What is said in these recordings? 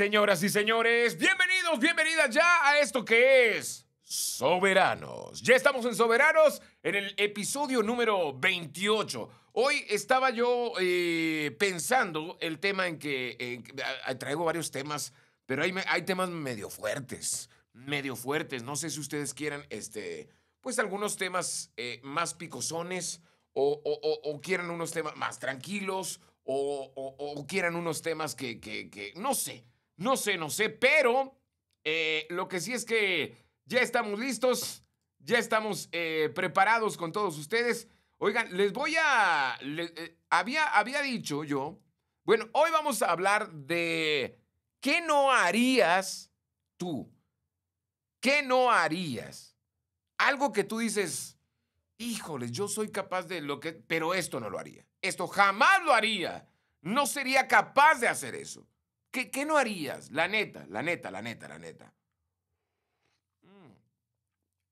Señoras y señores, bienvenidos, bienvenidas ya a esto que es Soberanos. Ya estamos en Soberanos en el episodio número 28. Hoy estaba yo eh, pensando el tema en que traigo varios temas, pero hay, temas medio fuertes, medio fuertes. No sé si ustedes quieran, este, pues algunos temas eh, más picosones o, quieran unos temas más tranquilos o, quieran unos temas que, no sé, no sé, no sé, pero eh, lo que sí es que ya estamos listos, ya estamos eh, preparados con todos ustedes. Oigan, les voy a... Eh, había, había dicho yo, bueno, hoy vamos a hablar de qué no harías tú. ¿Qué no harías? Algo que tú dices, híjoles, yo soy capaz de lo que... Pero esto no lo haría. Esto jamás lo haría. No sería capaz de hacer eso. ¿Qué, no harías? La neta, la neta, la neta, la neta.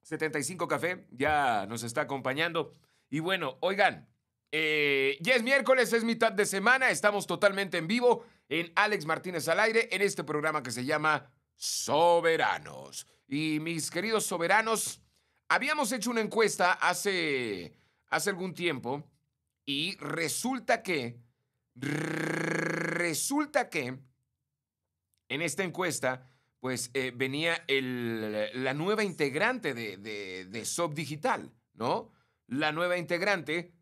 75 mm. Café ya nos está acompañando. Y bueno, oigan, eh, ya es miércoles, es mitad de semana, estamos totalmente en vivo en Alex Martínez al aire en este programa que se llama Soberanos. Y mis queridos soberanos, habíamos hecho una encuesta hace, hace algún tiempo y resulta que, resulta que en esta encuesta, pues eh, venía la nueva integrante de, de, SOP Digital, ¿no? La nueva integrante.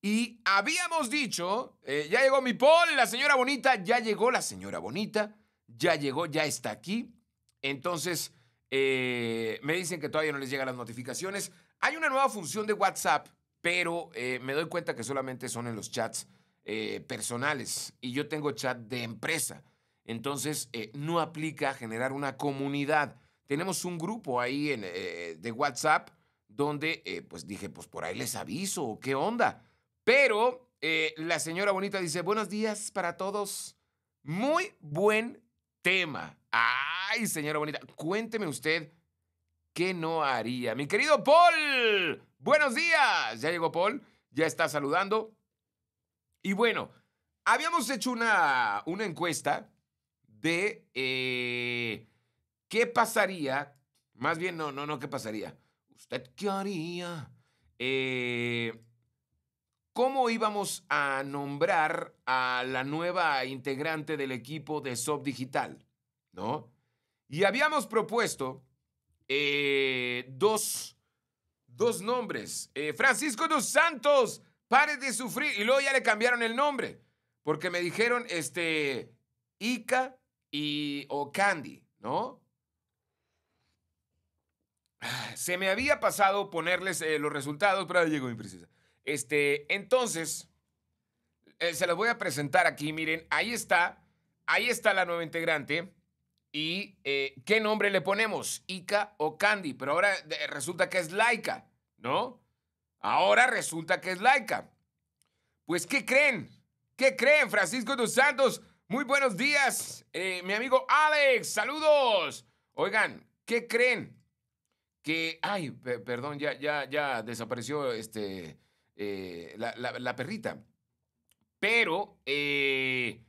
Y habíamos dicho, eh, ya llegó mi Paul, la señora bonita, ya llegó la señora bonita, ya llegó, ya está aquí. Entonces, eh, me dicen que todavía no les llegan las notificaciones. Hay una nueva función de WhatsApp, pero me doy cuenta que solamente son en los chats personales y yo tengo chat de empresa. Entonces, eh, no aplica generar una comunidad. Tenemos un grupo ahí en, eh, de WhatsApp donde, eh, pues dije, pues por ahí les aviso, ¿qué onda? Pero la señora bonita dice, buenos días para todos. Muy buen tema. Ay, señora bonita, cuénteme usted qué no haría. Mi querido Paul, buenos días. Ya llegó Paul, ya está saludando. Y bueno, habíamos hecho una, una encuesta de eh, qué pasaría, más bien no, no, no, qué pasaría. ¿Usted qué haría? Eh, ¿Cómo íbamos a nombrar a la nueva integrante del equipo de SOP Digital? ¿No? Y habíamos propuesto eh, dos, nombres. Francisco dos Santos, pare de sufrir. Y luego ya le cambiaron el nombre. Porque me dijeron, este, Ica y, o Candy, ¿no? Ah, se me había pasado ponerles eh, los resultados, pero ahí llegó mi princesa. Este, entonces, eh, se los voy a presentar aquí. Miren, ahí está, ahí está la nueva integrante. ¿Y eh, qué nombre le ponemos? Ica o Candy. Pero ahora resulta que es Laika, ¿no? Ahora resulta que es Laika. Pues, ¿qué creen? ¿Qué creen? Francisco dos Santos muy buenos días, eh, mi amigo Alex, saludos. Oigan, ¿qué creen? Que, ay, perdón, ya, ya, ya desapareció este, eh, la, perrita. Pero eh,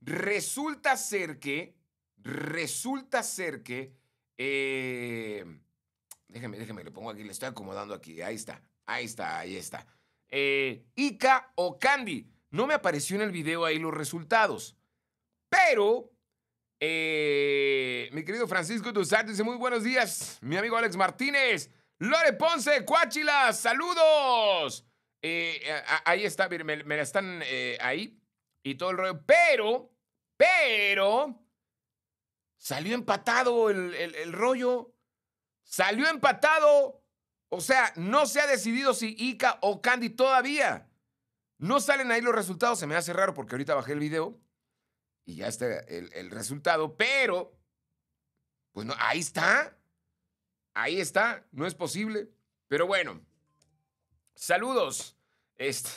resulta ser que, resulta ser que, déjeme, déjeme, le pongo aquí, le estoy acomodando aquí, ahí está, ahí está, ahí está. Ika o Candy. No me apareció en el video ahí los resultados. Pero, eh, mi querido Francisco Santos dice muy buenos días, mi amigo Alex Martínez. Lore Ponce, Cuáchila, saludos. Eh, eh, ahí está, me, me la están ahí y todo el rollo. Pero, pero, salió empatado el, el rollo. Salió empatado. O sea, no se ha decidido si Ica o Candy todavía. No salen ahí los resultados. Se me hace raro porque ahorita bajé el video y ya está el, resultado, pero, pues no, ahí está, ahí está, no es posible, pero bueno, saludos. Este,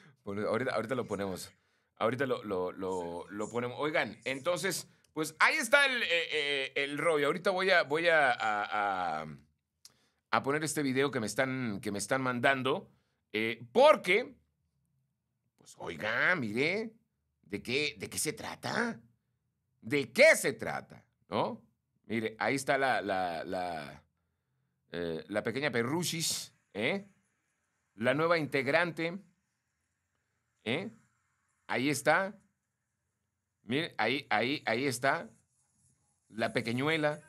ahorita, lo ponemos, ahorita lo, lo, lo, ponemos. Oigan, entonces... Pues ahí está el, eh, eh, el, rollo. Ahorita voy a, voy a, a, poner este video que me están, que me están mandando. Eh, porque, pues oigan, mire, ¿De qué, de qué se trata? ¿De qué se trata? ¿No? Mire, ahí está la, la, la, eh, pequeña Perruchis, ¿eh? La nueva integrante, ¿eh? Ahí está. Mire, ahí, ahí, ahí está. La pequeñuela.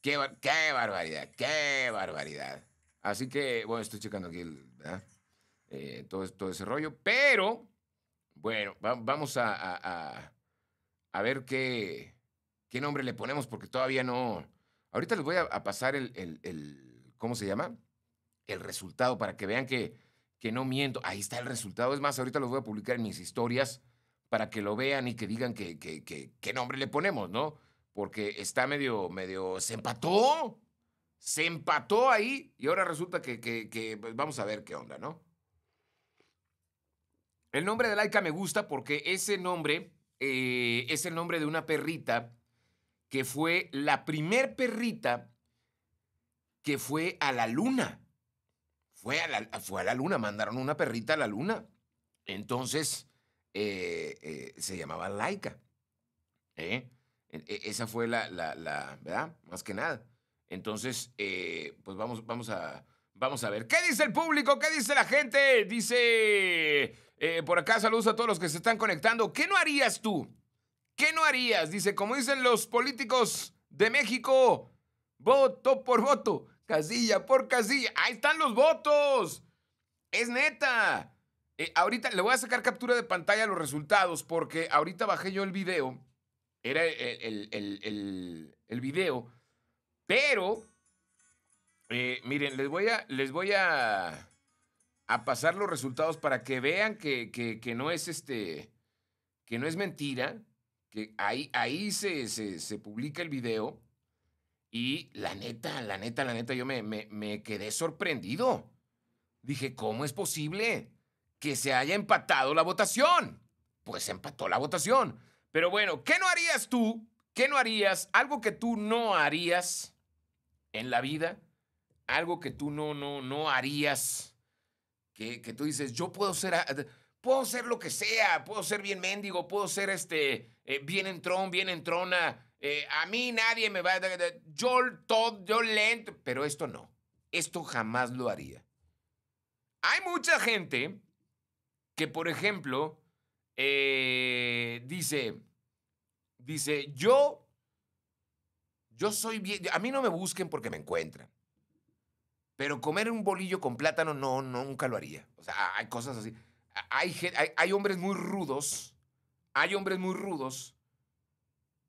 Qué, barbaridad, qué barbaridad. Así que, bueno, estoy checando aquí eh, todo, todo ese rollo, pero bueno, vamos a, ver qué, qué, nombre le ponemos, porque todavía no. Ahorita les voy a, pasar el, ¿Cómo se llama? El resultado para que vean que, que no miento. Ahí está el resultado. Es más, ahorita los voy a publicar en mis historias para que lo vean y que digan que, qué nombre le ponemos, ¿no? Porque está medio, medio, se empató, se empató ahí y ahora resulta que, que, pues, vamos a ver qué onda, ¿no? El nombre de Laika me gusta porque ese nombre eh, es el nombre de una perrita que fue la primer perrita que fue a la luna. Fue a la, fue a la luna, mandaron una perrita a la luna. Entonces eh, eh, se llamaba Laika. E, e, esa fue la, la, la, ¿verdad? Más que nada. Entonces, pues vamos, vamos, a, vamos a ver. ¿Qué dice el público? ¿Qué dice la gente? Dice... Eh, por acá saludos a todos los que se están conectando. ¿Qué no harías tú? ¿Qué no harías? Dice, como dicen los políticos de México, voto por voto, casilla por casilla. Ahí están los votos. Es neta. Eh, ahorita le voy a sacar captura de pantalla a los resultados porque ahorita bajé yo el video. Era el, video. Pero, eh, miren, les voy a, les voy a, a pasar los resultados para que vean que, no es este que no es mentira, que ahí, ahí se, se, publica el video y la neta, la neta, la neta, yo me, me, quedé sorprendido. Dije, ¿cómo es posible que se haya empatado la votación? Pues empató la votación. Pero bueno, ¿qué no harías tú? ¿Qué no harías? Algo que tú no harías en la vida, algo que tú no, no, no harías que, tú dices, yo puedo ser, puedo ser lo que sea, puedo ser bien mendigo, puedo ser este, eh, bien entrón, bien entrona. Eh, a mí nadie me va a... Yo todo, yo lento, pero esto no. Esto jamás lo haría. Hay mucha gente que, por ejemplo, eh, dice, dice, yo, yo soy bien, a mí no me busquen porque me encuentran. Pero comer un bolillo con plátano, no, no nunca lo haría. O sea, hay cosas así. Hay, hay, hay hombres muy rudos. Hay hombres muy rudos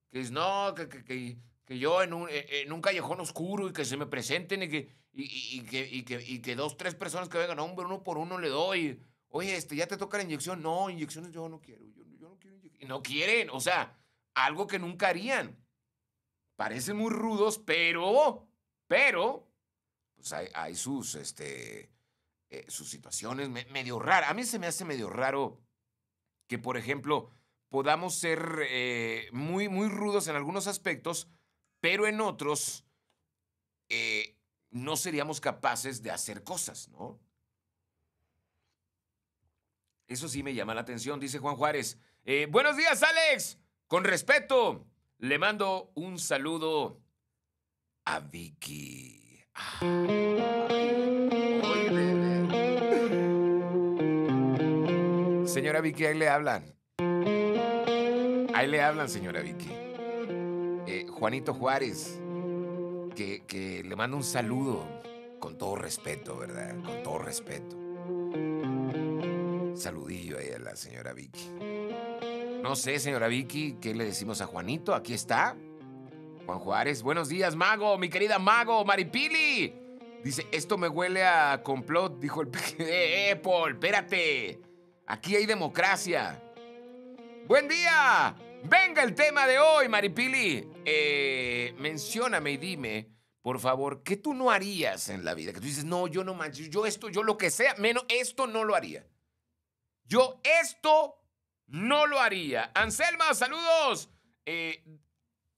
que dicen, no, que, que, que, yo en un, eh, en callejón oscuro y que se me presenten y que, y, y, que, y que, dos, tres personas que vengan, hombre, uno por uno le doy. Oye, este, ya te toca la inyección. No, inyecciones yo no quiero. Yo, yo no quiero inyecciones. No quieren, o sea, algo que nunca harían. Parecen muy rudos, pero, pero, pues hay, sus, este, eh, sus situaciones medio raras. A mí se me hace medio raro que, por ejemplo, podamos ser eh, muy, muy rudos en algunos aspectos, pero en otros eh, no seríamos capaces de hacer cosas, ¿no? Eso sí me llama la atención, dice Juan Juárez. buenos días, Alex. Con respeto, le mando un saludo a Vicky. Señora Vicky, ahí le hablan. Ahí le hablan, señora Vicky. Eh, Juanito Juárez, que, que le mando un saludo con todo respeto, ¿verdad? Con todo respeto. Saludillo ahí a la señora Vicky. No sé, señora Vicky, ¿qué le decimos a Juanito? Aquí está. Juan Juárez, buenos días, mago, mi querida mago, Maripili. Dice, esto me huele a complot, dijo el... pequeño eh, eh, Paul, espérate. Aquí hay democracia. Buen día. Venga el tema de hoy, Maripili. Eh, mencióname y dime, por favor, ¿qué tú no harías en la vida? Que tú dices, no, yo no manches, yo esto, yo lo que sea, menos esto no lo haría. Yo esto no lo haría. Anselma, saludos. Eh,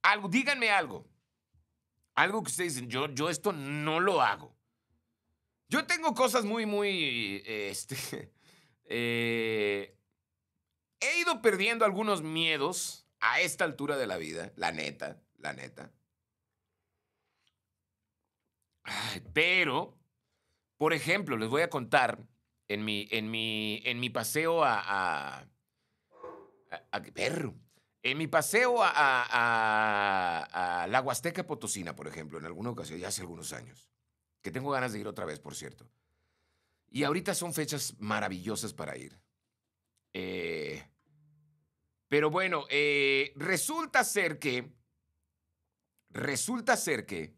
algo, díganme algo. Algo que ustedes dicen, yo, yo esto no lo hago. Yo tengo cosas muy, muy... Este, eh, he ido perdiendo algunos miedos a esta altura de la vida, la neta, la neta. pero, por ejemplo, les voy a contar en mi, en mi, en mi paseo a, a, a perro. En mi paseo a, la Huasteca Potosina, por ejemplo, en alguna ocasión, ya hace algunos años, que tengo ganas de ir otra vez, por cierto. Y ahorita son fechas maravillosas para ir. Eh, pero bueno, eh, resulta ser que, resulta ser que,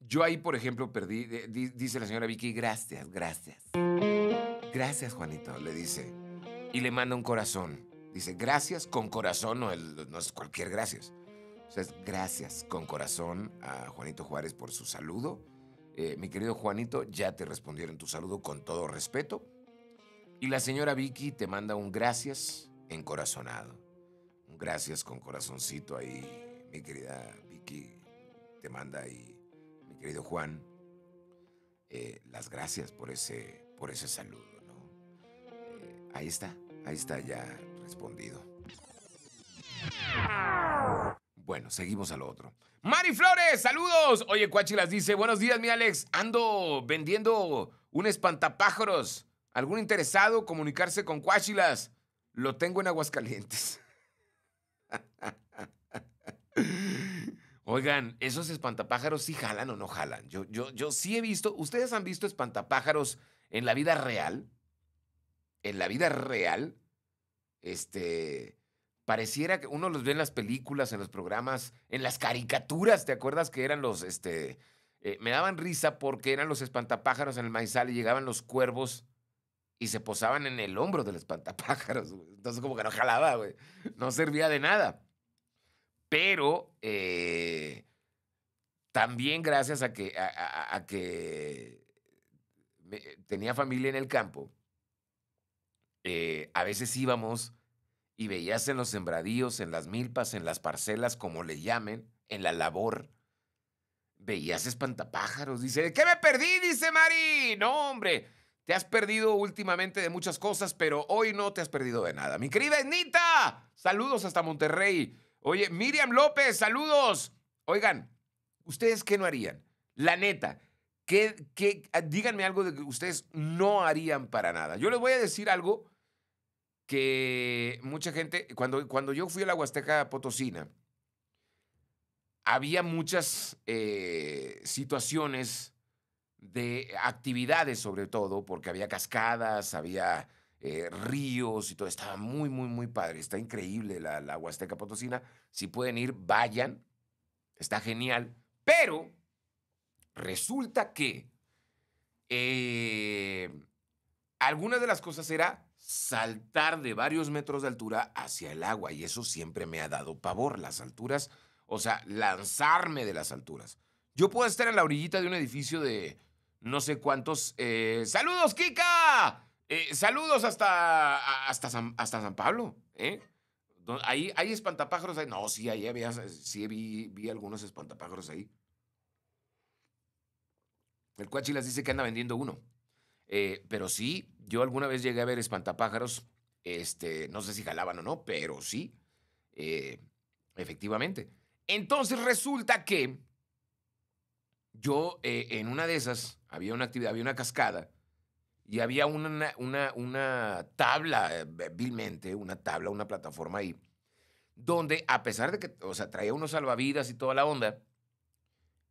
yo ahí, por ejemplo, perdí, dice la señora Vicky, gracias, gracias. Gracias, Juanito, le dice. Y le manda un corazón. Dice, gracias con corazón, no, es cualquier gracias. O sea, gracias con corazón a Juanito Juárez por su saludo. Eh, mi querido Juanito, ya te respondieron tu saludo con todo respeto. Y la señora Vicky te manda un gracias encorazonado. Un gracias con corazoncito ahí, mi querida Vicky. Te manda ahí, mi querido Juan, eh, las gracias por ese, por ese saludo. Eh, ahí está, ahí está ya respondido. Bueno, seguimos a lo otro. Mari Flores, saludos. Oye, Cuachilas dice, buenos días, mi Alex. Ando vendiendo un espantapájaros. ¿Algún interesado comunicarse con Cuachilas? Lo tengo en Aguascalientes. Oigan, esos espantapájaros sí jalan o no jalan. Yo, yo, yo sí he visto, ¿ustedes han visto espantapájaros en la vida real? En la vida real este, pareciera que uno los ve en las películas, en los programas, en las caricaturas, ¿te acuerdas que eran los, este, eh, me daban risa porque eran los espantapájaros en el maizal y llegaban los cuervos y se posaban en el hombro del espantapájaros. Entonces como que no jalaba, güey. No servía de nada. Pero eh, también gracias a que, a, que eh, tenía familia en el campo, eh, a veces íbamos y veías en los sembradíos, en las milpas, en las parcelas, como le llamen, en la labor, veías espantapájaros. Dice, ¿qué me perdí? Dice Mari. No, hombre, te has perdido últimamente de muchas cosas, pero hoy no te has perdido de nada. Mi querida Enita, saludos hasta Monterrey. Oye, Miriam López, saludos. Oigan, ¿ustedes qué no harían? La neta, díganme algo de que ustedes no harían para nada. Yo les voy a decir algo que mucha gente, cuando, cuando yo fui a la Huasteca Potosina, había muchas eh, situaciones de actividades sobre todo, porque había cascadas, había eh, ríos y todo. Estaba muy, muy, muy padre. Está increíble la, Huasteca Potosina. Si pueden ir, vayan. Está genial. Pero resulta que eh, algunas de las cosas era saltar de varios metros de altura hacia el agua y eso siempre me ha dado pavor, las alturas, o sea, lanzarme de las alturas. Yo puedo estar en la orillita de un edificio de no sé cuántos... Eh, ¡Saludos, Kika! Eh, saludos hasta, hasta, San, hasta San Pablo. ¿eh? Ahí hay espantapájaros. Ahí. No, sí, ahí había, sí vi, algunos espantapájaros ahí. El Cuachilas dice que anda vendiendo uno. Eh, pero sí, yo alguna vez llegué a ver espantapájaros, este, no sé si jalaban o no, pero sí, eh, efectivamente. Entonces resulta que yo eh, en una de esas había una actividad, había una cascada y había una, una, una tabla, eh, vilmente, una tabla, una plataforma ahí, donde a pesar de que, o sea, traía unos salvavidas y toda la onda,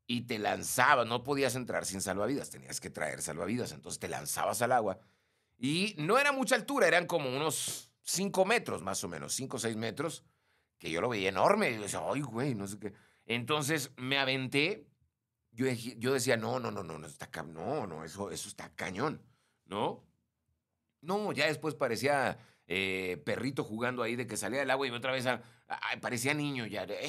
y te lanzaba, no podías entrar sin salvavidas, tenías que traer salvavidas, entonces te lanzabas al agua y no era mucha altura, eran como unos 5 metros más o menos, 5 o 6 metros, que yo lo veía enorme. Y yo decía, ay, güey, no sé qué. Entonces me aventé. Yo, yo decía, no, no, no, no, no, está, no, no, eso, eso está cañón, ¿no? No, ya después parecía eh, perrito jugando ahí de que salía del agua y otra vez parecía niño ya, eh, eh,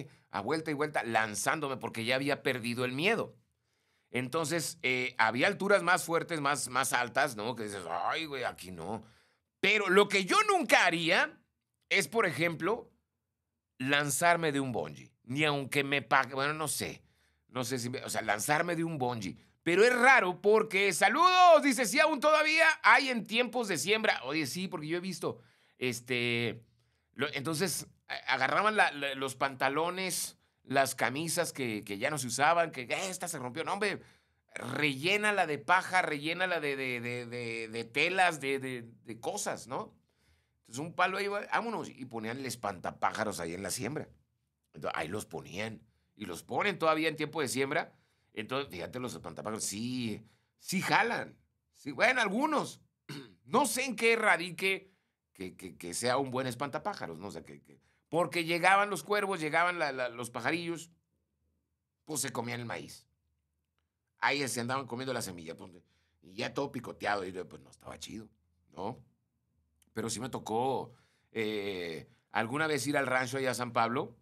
eh, a vuelta y vuelta, lanzándome porque ya había perdido el miedo. Entonces, eh, había alturas más fuertes, más, más altas, ¿no? Que dices, ay, güey, aquí no. Pero lo que yo nunca haría es, por ejemplo, lanzarme de un bungee. Ni aunque me pague, bueno, no sé. No sé si, o sea, lanzarme de un bungee. Pero es raro porque, saludos, dice, sí, aún todavía hay en tiempos de siembra. Oye, sí, porque yo he visto, este, lo, entonces, agarraban los pantalones las camisas que, ya no se usaban, que eh, esta se rompió. No, hombre, rellénala de paja, rellénala de, de, de, telas, de, cosas, ¿no? Entonces un palo ahí, vámonos, y ponían el espantapájaros ahí en la siembra. Entonces, ahí los ponían, y los ponen todavía en tiempo de siembra. Entonces, fíjate, los espantapájaros sí, sí jalan. Sí, bueno, algunos. No sé en qué radique que, sea un buen espantapájaros, ¿no? O sea, que porque llegaban los cuervos, llegaban los pajarillos, pues se comían el maíz. Ahí se andaban comiendo la semilla. Pues, y ya todo picoteado. Y pues no estaba chido, ¿no? Pero sí me tocó eh, alguna vez ir al rancho allá a San Pablo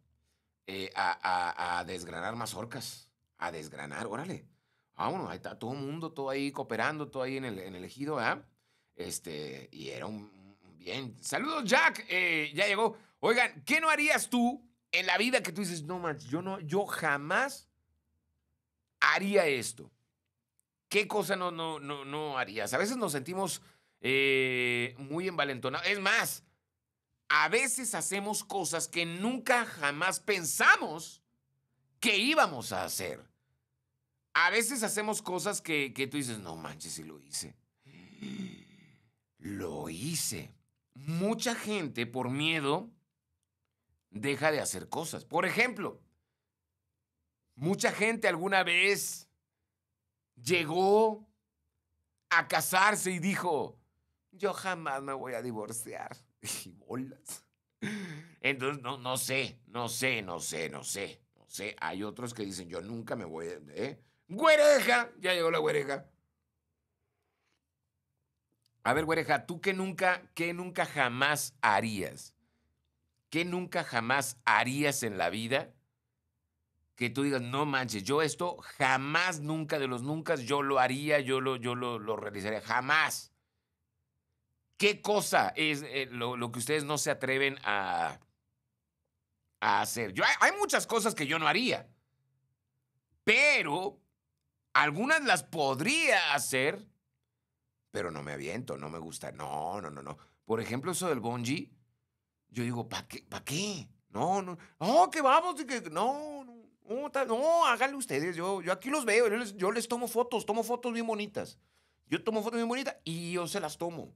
eh, a, desgranar mazorcas. A desgranar, órale. Vámonos, ahí está todo el mundo, todo ahí cooperando, todo ahí en el, ejido, ¿verdad? ¿ah? Este, y era un, bien. Saludos, Jack. Eh, ya llegó. Oigan, ¿qué no harías tú en la vida que tú dices, no manches, yo no, yo jamás haría esto? ¿Qué cosa no, no, no, no harías? A veces nos sentimos eh, muy envalentonados. Es más, a veces hacemos cosas que nunca jamás pensamos que íbamos a hacer. A veces hacemos cosas que, que tú dices, no manches, si lo hice. Lo hice. Mucha gente por miedo deja de hacer cosas. Por ejemplo, mucha gente alguna vez llegó a casarse y dijo, yo jamás me voy a divorciar. Y bolas. Entonces, no, no sé, no sé, no sé, no sé, no sé. Hay otros que dicen, yo nunca me voy a... ¿eh? ¡Güereja! Ya llegó la güereja. A ver, güereja, ¿tú que nunca, qué nunca jamás harías? ¿Qué nunca jamás harías en la vida? Que tú digas, no manches, yo esto jamás, nunca de los nunca, yo lo haría, yo lo, yo lo, lo realizaría, jamás. ¿Qué cosa es eh, lo, que ustedes no se atreven a, a hacer? Yo, hay, muchas cosas que yo no haría, pero algunas las podría hacer, pero no me aviento, no me gusta. No, no, no, no. Por ejemplo, eso del bungee yo digo, ¿para qué? ¿Para qué? No, no, no, que vamos, que, no, no, no, háganle ustedes, yo, yo aquí los veo, yo les, tomo fotos, tomo fotos bien bonitas. Yo tomo fotos bien bonitas y yo se las tomo.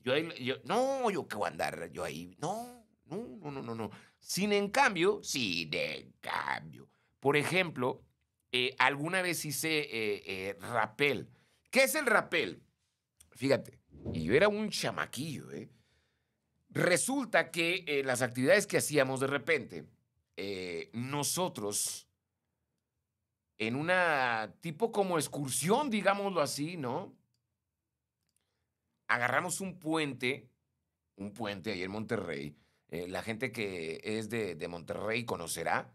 Yo, yo, no, yo que voy a andar, yo ahí, no, no, no, no, no, Sin en cambio, sin en cambio. Por ejemplo, eh, alguna vez hice eh, eh, rapel. ¿Qué es el rapel? Fíjate, y yo era un chamaquillo, ¿eh? Resulta que eh, las actividades que hacíamos de repente, eh, nosotros, en una tipo como excursión, digámoslo así, ¿no? Agarramos un puente, un puente ahí en Monterrey. Eh, la gente que es de, de Monterrey conocerá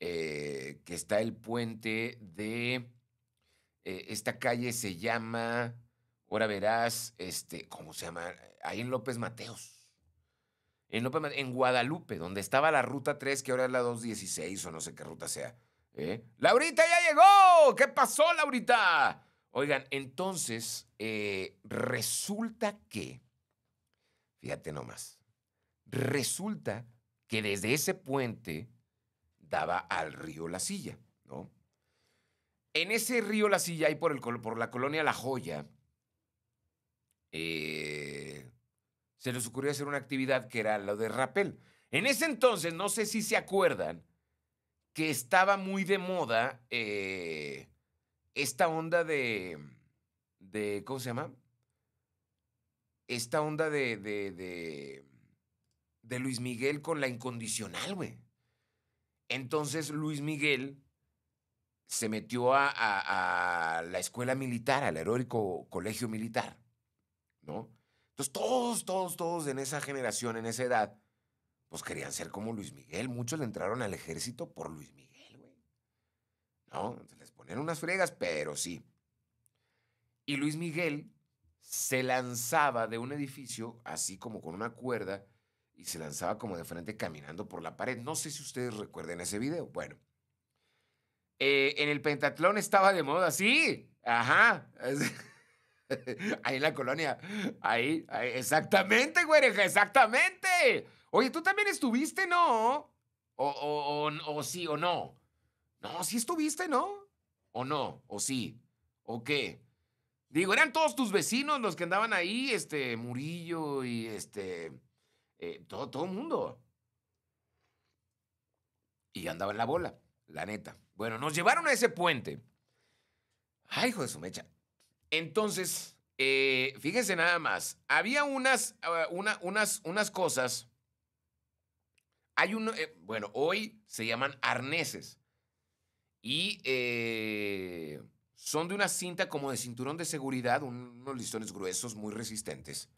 que está el puente de esta calle se llama, ahora verás, este, ¿cómo se llama? Ahí en López Mateos en, Guadalupe, donde estaba la ruta 3, que ahora es la 216 o no sé qué ruta sea. ¿eh? ¡Laurita ya llegó! ¿Qué pasó, Laurita? Oigan, entonces, eh, resulta que, fíjate nomás, resulta que desde ese puente daba al río La Silla, ¿no? En ese río La Silla, y por, el, por la colonia La Joya, eh, se les ocurrió hacer una actividad que era lo de rappel. En ese entonces, no sé si se acuerdan, que estaba muy de moda eh, esta onda de, de, ¿cómo se llama? Esta onda de, de, de, Luis Miguel con la incondicional, güey. Entonces Luis Miguel se metió a, a, la escuela militar, al heroico colegio militar, ¿no? Entonces todos, todos, todos en esa generación, en esa edad, pues querían ser como Luis Miguel. Muchos le entraron al ejército por Luis Miguel, güey. ¿No? Se les ponían unas fregas, pero sí. Y Luis Miguel se lanzaba de un edificio, así como con una cuerda, y se lanzaba como de frente caminando por la pared. No sé si ustedes recuerden ese video. Bueno, eh, en el pentatlón estaba de moda así. Ajá. ahí en la colonia. Ahí, exactamente, güereja, exactamente. Oye, tú también estuviste, ¿no? O, sí, o no. No, sí estuviste, ¿no? O no, o sí. ¿O qué? Digo, eran todos tus vecinos los que andaban ahí, este, Murillo y este, eh, todo, todo mundo. Y andaba en la bola, la neta. Bueno, nos llevaron a ese puente. Ay, hijo de su mecha. Entonces, eh, fíjense nada más, había unas, ah, unas, unas cosas. Hay uno, eh, bueno, hoy se llaman arneses y eh, son de una cinta como de cinturón de seguridad, unos listones gruesos muy resistentes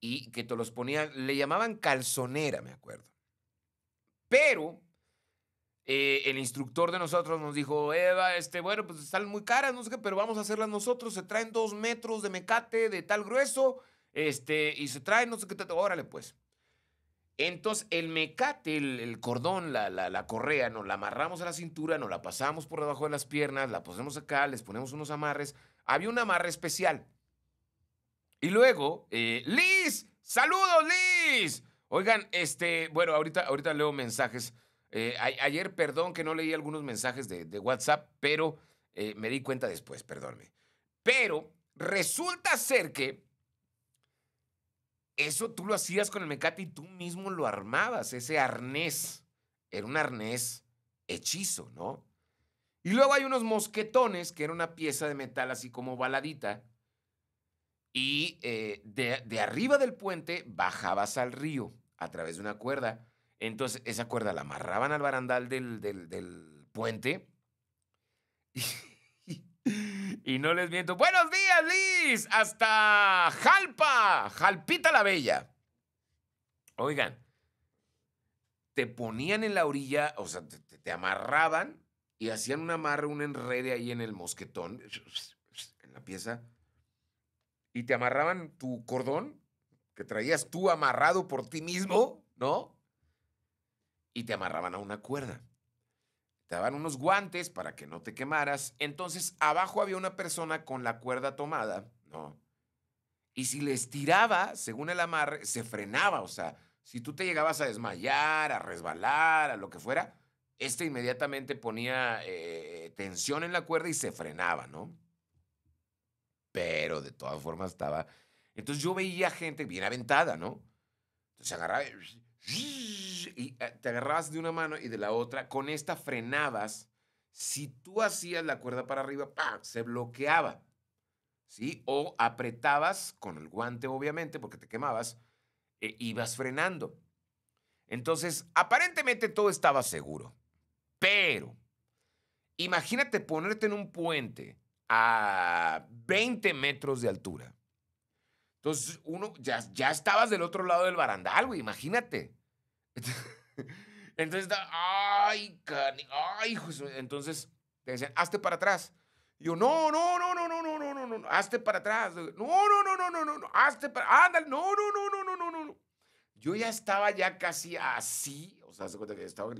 y que te los ponían, le llamaban calzonera, me acuerdo. Pero eh, el instructor de nosotros nos dijo, Eva, este, bueno, pues están muy caras, no sé qué, pero vamos a hacerlas nosotros. Se traen dos metros de mecate de tal grueso, este, y se traen, no sé qué, órale pues. Entonces, el mecate, el, cordón, la, la, correa, nos la amarramos a la cintura, nos la pasamos por debajo de las piernas, la ponemos acá, les ponemos unos amarres. Había un amarre especial. Y luego, eh, Liz, saludos, Liz. Oigan, este, bueno, ahorita, ahorita leo mensajes. Eh, ayer, perdón que no leí algunos mensajes de, WhatsApp, pero eh, me di cuenta después, perdónme. Pero resulta ser que eso tú lo hacías con el mecate y tú mismo lo armabas, ese arnés. Era un arnés hechizo, ¿no? Y luego hay unos mosquetones, que era una pieza de metal así como baladita, y eh, de, arriba del puente bajabas al río a través de una cuerda. Entonces, esa cuerda la amarraban al barandal del, del, puente. Y, no les miento. ¡Buenos días, Liz! ¡Hasta Jalpa! ¡Jalpita la Bella! Oigan, te ponían en la orilla, o sea, te, te amarraban y hacían un amarre, un enrede ahí en el mosquetón, en la pieza, y te amarraban tu cordón que traías tú amarrado por ti mismo, ¿no? y te amarraban a una cuerda. Te daban unos guantes para que no te quemaras. Entonces abajo había una persona con la cuerda tomada, ¿no? Y si le estiraba, según el amarre, se frenaba. O sea, si tú te llegabas a desmayar, a resbalar, a lo que fuera, este inmediatamente ponía eh, tensión en la cuerda y se frenaba, ¿no? Pero de todas formas estaba... Entonces yo veía gente bien aventada, ¿no? Entonces agarraba y eh, te agarrabas de una mano y de la otra, con esta frenabas. Si tú hacías la cuerda para arriba, se bloqueaba. ¿Sí? O apretabas con el guante, obviamente, porque te quemabas, e ibas frenando. Entonces, aparentemente todo estaba seguro. Pero, imagínate ponerte en un puente a 20 metros de altura entonces, uno, ya, ya estabas del otro lado del barandal, güey, imagínate. Entonces, ay, cani, ay, entonces te decían, hazte para atrás. yo, no, no, no, no, no, no, no, no, no, hazte para atrás. No, no, no, no, no, no, no, hazte para, ándale, no, no, no, no, no, no, no. Yo ya estaba ya casi así, o sea, se cuenta que estaba,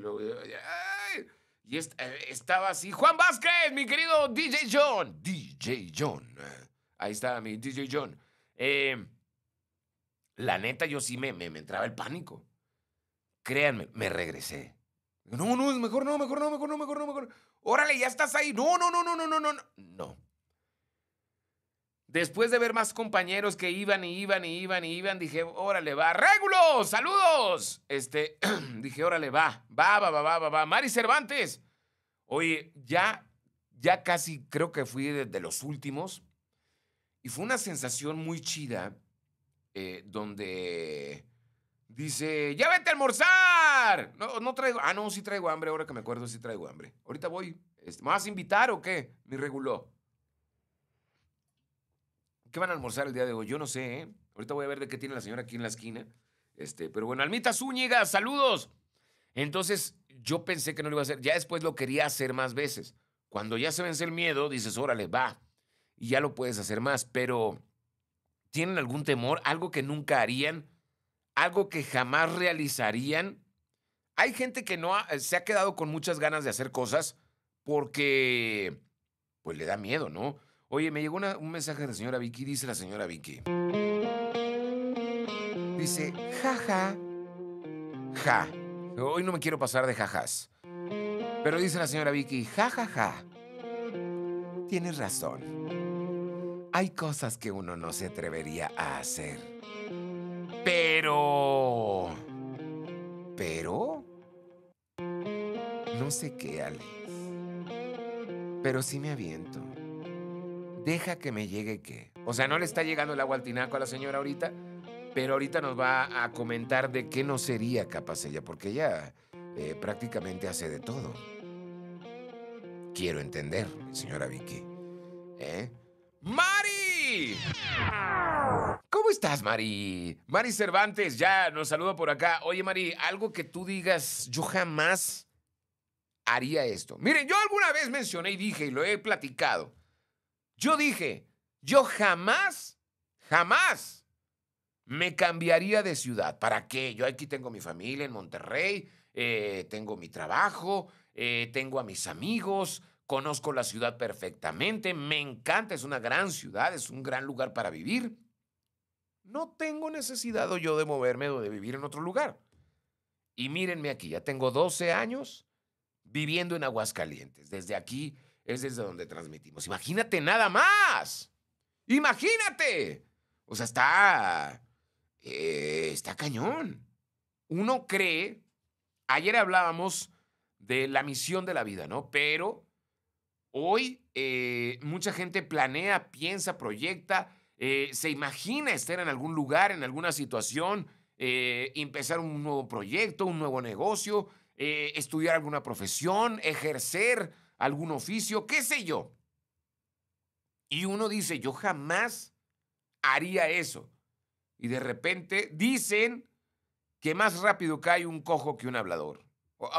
y estaba así, Juan Vázquez, mi querido DJ John, DJ John. Ahí estaba mi DJ John. Eh, la neta, yo sí me, entraba el pánico. Créanme, me regresé. No, no, mejor no, mejor no, mejor no, mejor no, mejor. Órale, ya estás ahí. No, no, no, no, no, no, no. No. Después de ver más compañeros que iban y iban y iban y iban, dije, órale, va. ¡Régulo! ¡Saludos! Este, dije, órale, va. Va, va, va, va, va, va. Mari Cervantes. Oye, ya, ya casi creo que fui de, de los últimos y fue una sensación muy chida, eh, donde dice, ya vete a almorzar. No, no traigo, ah, no, sí traigo hambre, ahora que me acuerdo, sí traigo hambre. Ahorita voy, este, ¿me vas a invitar o qué? Me reguló. ¿Qué van a almorzar el día de hoy? Yo no sé, ¿eh? Ahorita voy a ver de qué tiene la señora aquí en la esquina. Este, pero bueno, Almita Zúñiga, saludos. Entonces, yo pensé que no lo iba a hacer. Ya después lo quería hacer más veces. Cuando ya se vence el miedo, dices, órale, va y ya lo puedes hacer más, pero ¿tienen algún temor? ¿Algo que nunca harían? ¿Algo que jamás realizarían? Hay gente que no se ha quedado con muchas ganas de hacer cosas porque pues le da miedo, ¿no? Oye, me llegó un mensaje de la señora Vicky, dice la señora Vicky. Dice, jaja, ja. Hoy no me quiero pasar de jajas. Pero dice la señora Vicky, jajaja. Ja, Tienes razón hay cosas que uno no se atrevería a hacer. Pero... Pero... No sé qué, Alex. Pero sí me aviento. Deja que me llegue qué. O sea, no le está llegando el agua al tinaco a la señora ahorita, pero ahorita nos va a comentar de qué no sería capaz ella, porque ella eh, prácticamente hace de todo. Quiero entender, señora Vicky. ¿eh? ¿Cómo estás, Mari? Mari Cervantes, ya nos saluda por acá. Oye, Mari, algo que tú digas, yo jamás haría esto. Miren, yo alguna vez mencioné y dije, y lo he platicado. Yo dije, yo jamás, jamás me cambiaría de ciudad. ¿Para qué? Yo aquí tengo mi familia en Monterrey, eh, tengo mi trabajo, eh, tengo a mis amigos, Conozco la ciudad perfectamente, me encanta, es una gran ciudad, es un gran lugar para vivir. No tengo necesidad yo de moverme o de vivir en otro lugar. Y mírenme aquí, ya tengo 12 años viviendo en Aguascalientes. Desde aquí es desde donde transmitimos. Imagínate nada más. Imagínate. O sea, está... Eh, está cañón. Uno cree... Ayer hablábamos de la misión de la vida, ¿no? Pero Hoy eh, mucha gente planea, piensa, proyecta, eh, se imagina estar en algún lugar, en alguna situación, eh, empezar un nuevo proyecto, un nuevo negocio, estudiar alguna profesión, ejercer algún oficio, qué sé yo. Y uno dice, yo jamás haría eso. Y de repente dicen que más rápido cae un cojo que un hablador.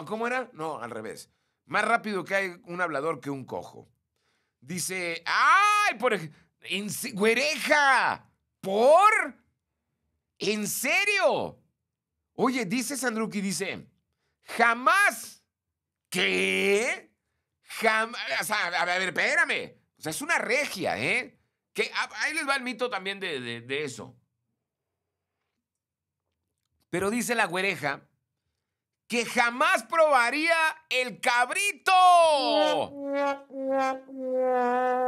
¿Cómo era? No, al revés. Más rápido hay un hablador que un cojo. Dice, ¡ay! Por, ejemplo. ¡Güereja! ¿Por? ¿En serio? Oye, dice Sandruki, dice, jamás. ¿Qué? Jamás. a ver, espérame. O sea, es una regia, ¿eh? Que ahí les va el mito también de, de eso. Pero dice la güereja que jamás probaría el cabrito.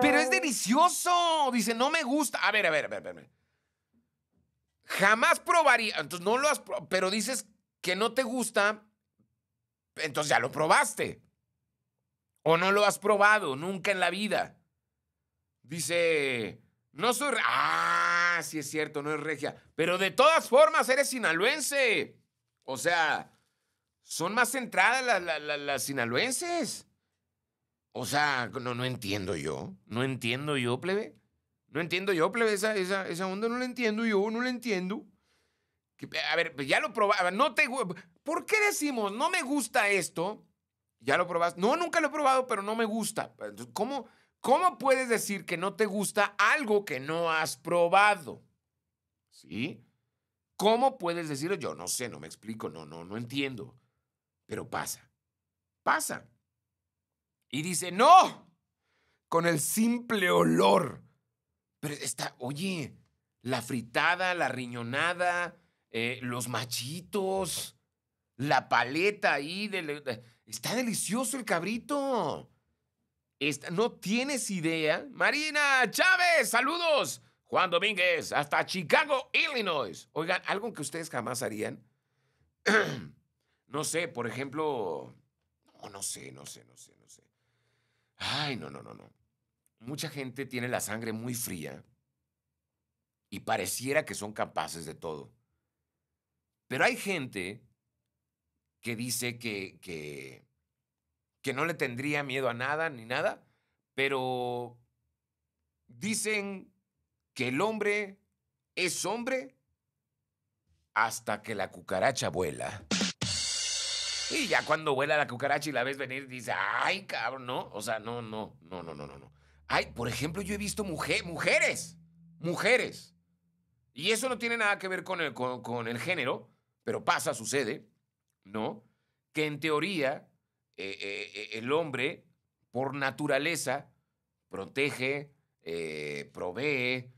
Pero es delicioso. Dice, no me gusta. A ver, a ver, a ver, a ver. Jamás probaría. Entonces no lo has probado, pero dices que no te gusta. Entonces ya lo probaste. O no lo has probado nunca en la vida. Dice, no soy... Ah, sí es cierto, no es regia. Pero de todas formas, eres sinaloense. O sea, son más centradas las, sinaloenses. O sea, no, no entiendo yo. No entiendo yo, plebe. No entiendo yo, plebe. Esa, onda no la entiendo yo, no la entiendo. A ver, pues, ya lo probaba. No te. ¿Por qué decimos no me gusta esto? Ya lo probaste. No, nunca lo he probado, pero no me gusta. ¿Cómo, ¿Cómo puedes decir que no te gusta algo que no has probado? ¿Sí? ¿Cómo puedes decirlo? Yo no sé, no me explico, no, no, no entiendo pero pasa, pasa. Y dice, no, con el simple olor. Pero está, oye, la fritada, la riñonada, eh, los machitos, la paleta ahí. De, está delicioso el cabrito. no tienes idea. Marina Chávez, saludos. Juan Domínguez, hasta Chicago, Illinois. Oigan, algo que ustedes jamás harían. No sé, por ejemplo. No, no sé, no sé, no sé, no sé. Ay, no, no, no, no. Mucha gente tiene la sangre muy fría y pareciera que son capaces de todo. Pero hay gente que dice que, que, que no le tendría miedo a nada ni nada, pero dicen que el hombre es hombre hasta que la cucaracha vuela. Y ya cuando vuela la cucaracha y la ves venir, dice, ay, cabrón, no. O sea, no, no, no, no, no, no. no. Ay, por ejemplo, yo he visto mujer, mujeres, mujeres. Y eso no tiene nada que ver con el, con, el género, pero pasa, sucede, ¿no? Que en teoría eh, eh, eh, el hombre, por naturaleza, protege, provee,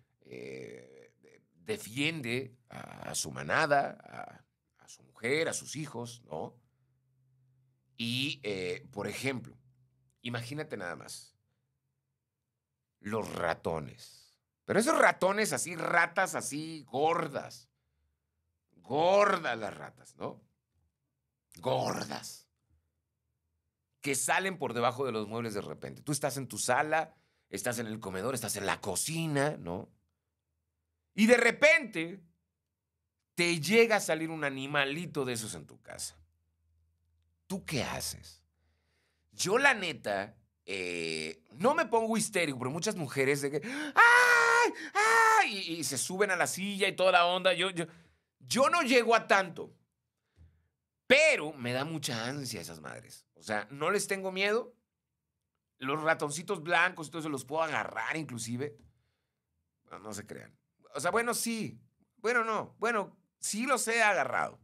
defiende a, su manada, a su mujer, a sus hijos, ¿no? Y, eh, por ejemplo, imagínate nada más, los ratones. Pero esos ratones así, ratas así, gordas. Gordas las ratas, ¿no? Gordas. Que salen por debajo de los muebles de repente. Tú estás en tu sala, estás en el comedor, estás en la cocina, ¿no? Y de repente te llega a salir un animalito de esos en tu casa. ¿tú qué haces? Yo la neta, eh, no me pongo histérico, pero muchas mujeres de que, ¡ay! ¡ay! Y, se suben a la silla y toda la onda. Yo, yo, yo no llego a tanto, pero me da mucha ansia esas madres. O sea, no les tengo miedo. Los ratoncitos blancos y todo eso los puedo agarrar inclusive. No, no se crean. O sea, bueno, sí. Bueno, no. Bueno, sí los he agarrado.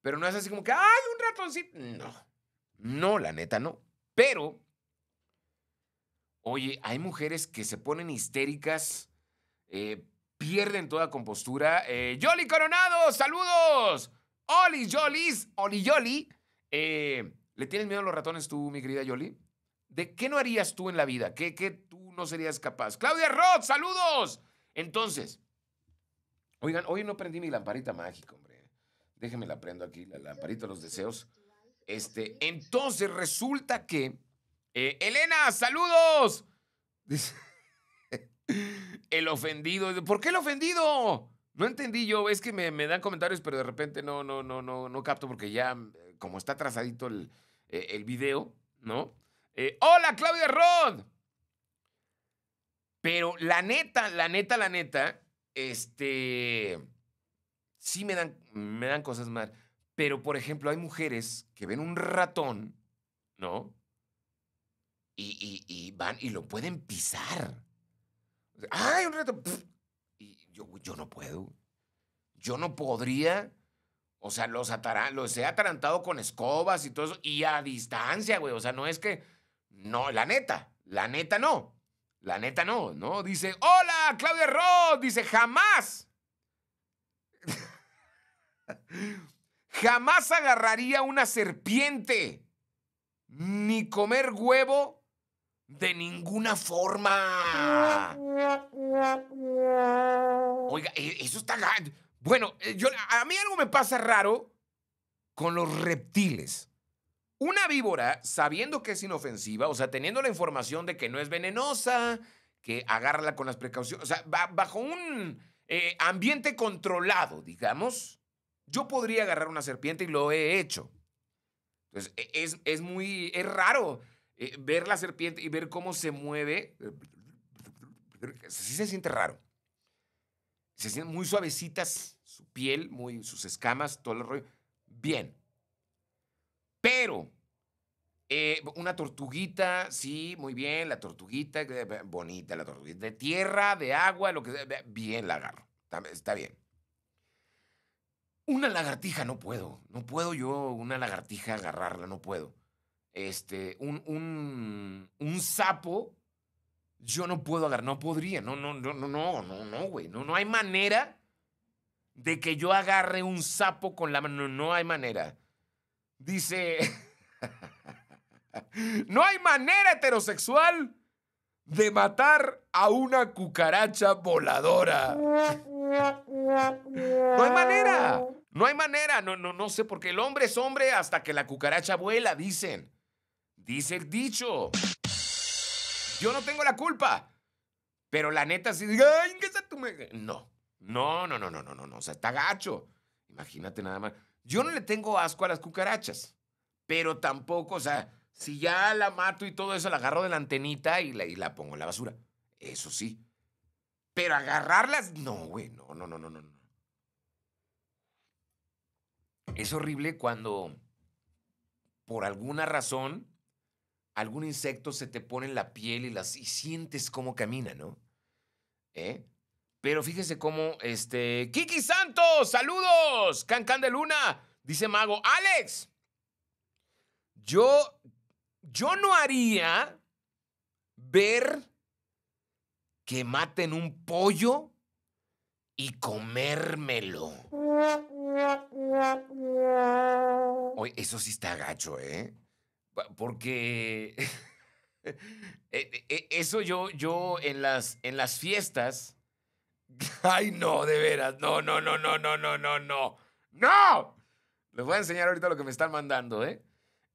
Pero no es así como que, ¡ay, no, no, la neta no. Pero, oye, hay mujeres que se ponen histéricas, eh, pierden toda compostura. Eh, Yoli Coronado, saludos. Oli Yolis, Oli Yoli. Eh, ¿Le tienes miedo a los ratones tú, mi querida Yoli? ¿De qué no harías tú en la vida? ¿Qué, qué tú no serías capaz? Claudia Roth, saludos. Entonces, oigan, hoy no prendí mi lamparita mágica, Déjenme la prendo aquí, la lamparita de los deseos. Este, entonces resulta que. Eh, Elena, saludos. el ofendido. ¿Por qué el ofendido? No entendí yo. Es que me, dan comentarios, pero de repente no, no, no, no, no capto porque ya, eh, como está trazadito el, eh, el video, ¿no? ¡Hola, Claudia Rod! Pero la neta, la neta, la neta, este sí me dan, me dan cosas mal. Pero, por ejemplo, hay mujeres que ven un ratón, ¿no? Y, van y lo pueden pisar. ¡Ay, un ratón! Y yo, yo no puedo. Yo no podría. O sea, los, los he atarantado con escobas y todo eso. Y a distancia, güey. O sea, no es que. No, la neta. La neta no. La neta no, ¿no? Dice, hola, Claudia Ross. Dice, jamás. Jamás agarraría una serpiente, ni comer huevo de ninguna forma. Oiga, e-, eso está... Bueno, eh, yo, a mí algo me pasa raro con los reptiles. Una víbora, sabiendo que es inofensiva, o sea, teniendo la información de que no es venenosa, que agárrala con las precauciones, o sea, bajo un eh, ambiente controlado, digamos, yo podría agarrar una serpiente y lo he hecho. Entonces, e, es, es muy, es raro eh, ver la serpiente y ver cómo se mueve. Sí se siente raro. Se sienten muy suavecitas, su piel, muy, sus escamas, todo el rollo. Bien. Pero, eh, una tortuguita, sí, muy bien, la tortuguita, eh, bonita, la tortuguita de tierra, de agua, lo que sea, bien la agarro. Está bien. Una lagartija no puedo. No puedo yo una lagartija agarrarla, no puedo. Este, un, sapo, yo no puedo agarrar, no podría. No, no, no, no, no, no, no, güey. No, no hay manera de que yo agarre un sapo con la mano. No, no hay manera. Dice. no hay manera heterosexual de matar a una cucaracha voladora. no hay manera. No hay manera, no, no, no sé, porque el hombre es hombre hasta que la cucaracha vuela, dicen. Dice el dicho. Yo no tengo la culpa. Pero la neta si sí, ay, ¿qué está tu No, no, no, no, no, no, no, no, o sea, está gacho. Imagínate nada más. Yo no le tengo asco a las cucarachas, pero tampoco, o sea, si ya la mato y todo eso, la agarro de la antenita y y la pongo en la basura. Eso sí. Pero agarrarlas, no, güey, no, no, no, no, no. Es horrible cuando por alguna razón algún insecto se te pone en la piel y, las, y sientes cómo camina, ¿no? ¿Eh? Pero fíjese cómo, este, Kiki Santos, saludos, Cancan de Luna, dice Mago, Alex, yo, yo no haría ver que maten un pollo y comérmelo. Oye, eso sí está gacho, ¿eh? Porque eh, eh, eh, eso yo, yo en las, en las fiestas. Ay, no, de veras. No, no, no, no, no, no, no, no. ¡No! Les voy a enseñar ahorita lo que me están mandando, ¿eh?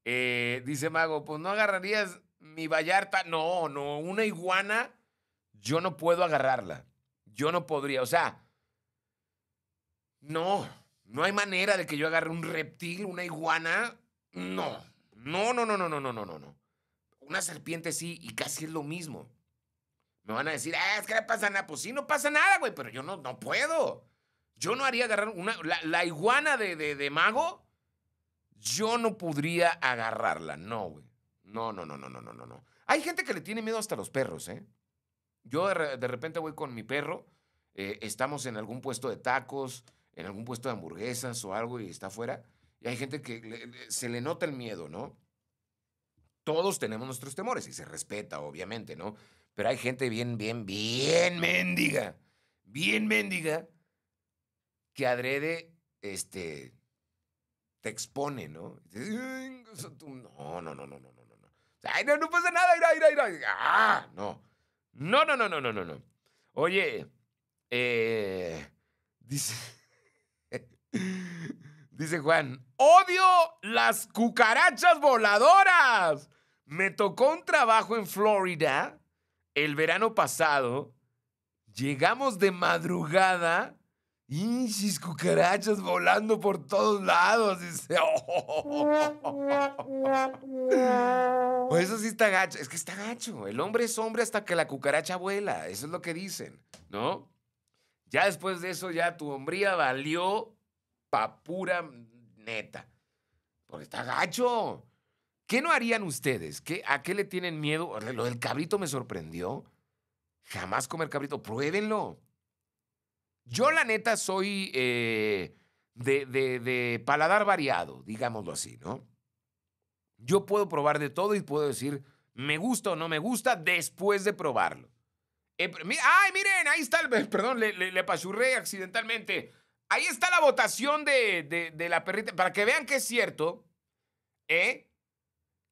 eh dice Mago, pues no agarrarías mi Vallarta. No, no, una iguana, yo no puedo agarrarla. Yo no podría, o sea, no. No hay manera de que yo agarre un reptil, una iguana. No. No, no, no, no, no, no, no, no. Una serpiente sí, y casi es lo mismo. Me van a decir, ah, es que no pasa nada. Pues sí, no pasa nada, güey, pero yo no, no puedo. Yo no haría agarrar una. La, iguana de, mago, yo no podría agarrarla. No, güey. No, no, no, no, no, no, no, no. Hay gente que le tiene miedo hasta los perros, ¿eh? Yo de, repente voy con mi perro, estamos en algún puesto de tacos, en algún puesto de hamburguesas o algo y está afuera. Y hay gente que se le nota el miedo, ¿no? Todos tenemos nuestros temores y se respeta, obviamente, ¿no? Pero hay gente bien, bien, bien mendiga, bien mendiga, que adrede, este, te expone, ¿no? No, no, no, no, no, no, no. Ay, no, no pasa nada, irá, Ah, no. No, no, no, no, no, no, no. Oye, dice... Dice Juan, odio las cucarachas voladoras. Me tocó un trabajo en Florida el verano pasado. Llegamos de madrugada. y sus cucarachas volando por todos lados! Dice, pues eso sí está gacho. Es que está gacho. El hombre es hombre hasta que la cucaracha vuela. Eso es lo que dicen, ¿no? Ya después de eso, ya tu hombría valió pa pura neta. Porque está gacho. ¿Qué no harían ustedes? ¿Qué, ¿A qué le tienen miedo? Lo del cabrito me sorprendió. Jamás comer cabrito. Pruébenlo. Yo, la neta, soy eh, de, de, paladar variado, digámoslo así, ¿no? Yo puedo probar de todo y puedo decir, me gusta o no me gusta después de probarlo. Eh, ¡Ay, miren! Ahí está el. Perdón, le, le, le apachurré accidentalmente. Ahí está la votación de, la perrita, para que vean que es cierto. ¿Eh?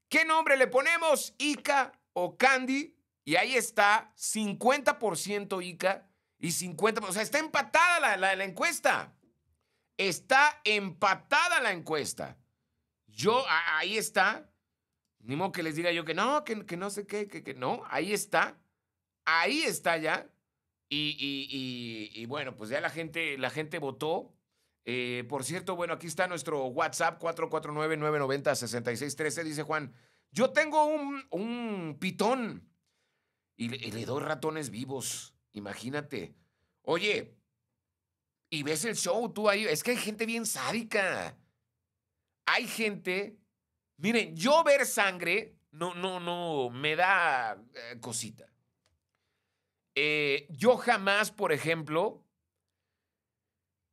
¿Qué nombre le ponemos? Ica o Candy. Y ahí está, 50% Ica y 50%. O sea, está empatada la, encuesta. Está empatada la encuesta. Yo, ahí está. Ni modo que les diga yo que no, que, no sé qué, que, que no. Ahí está. Ahí está ya. Y, bueno, pues ya la gente, la gente votó. Eh, por cierto, bueno, aquí está nuestro WhatsApp 449-990-6613. Dice Juan, yo tengo un, pitón y le, doy ratones vivos. Imagínate. Oye, y ves el show tú ahí. Es que hay gente bien sádica. Hay gente. Miren, yo ver sangre no, no, no, me da cositas. Eh, cosita. Eh, yo jamás, por ejemplo,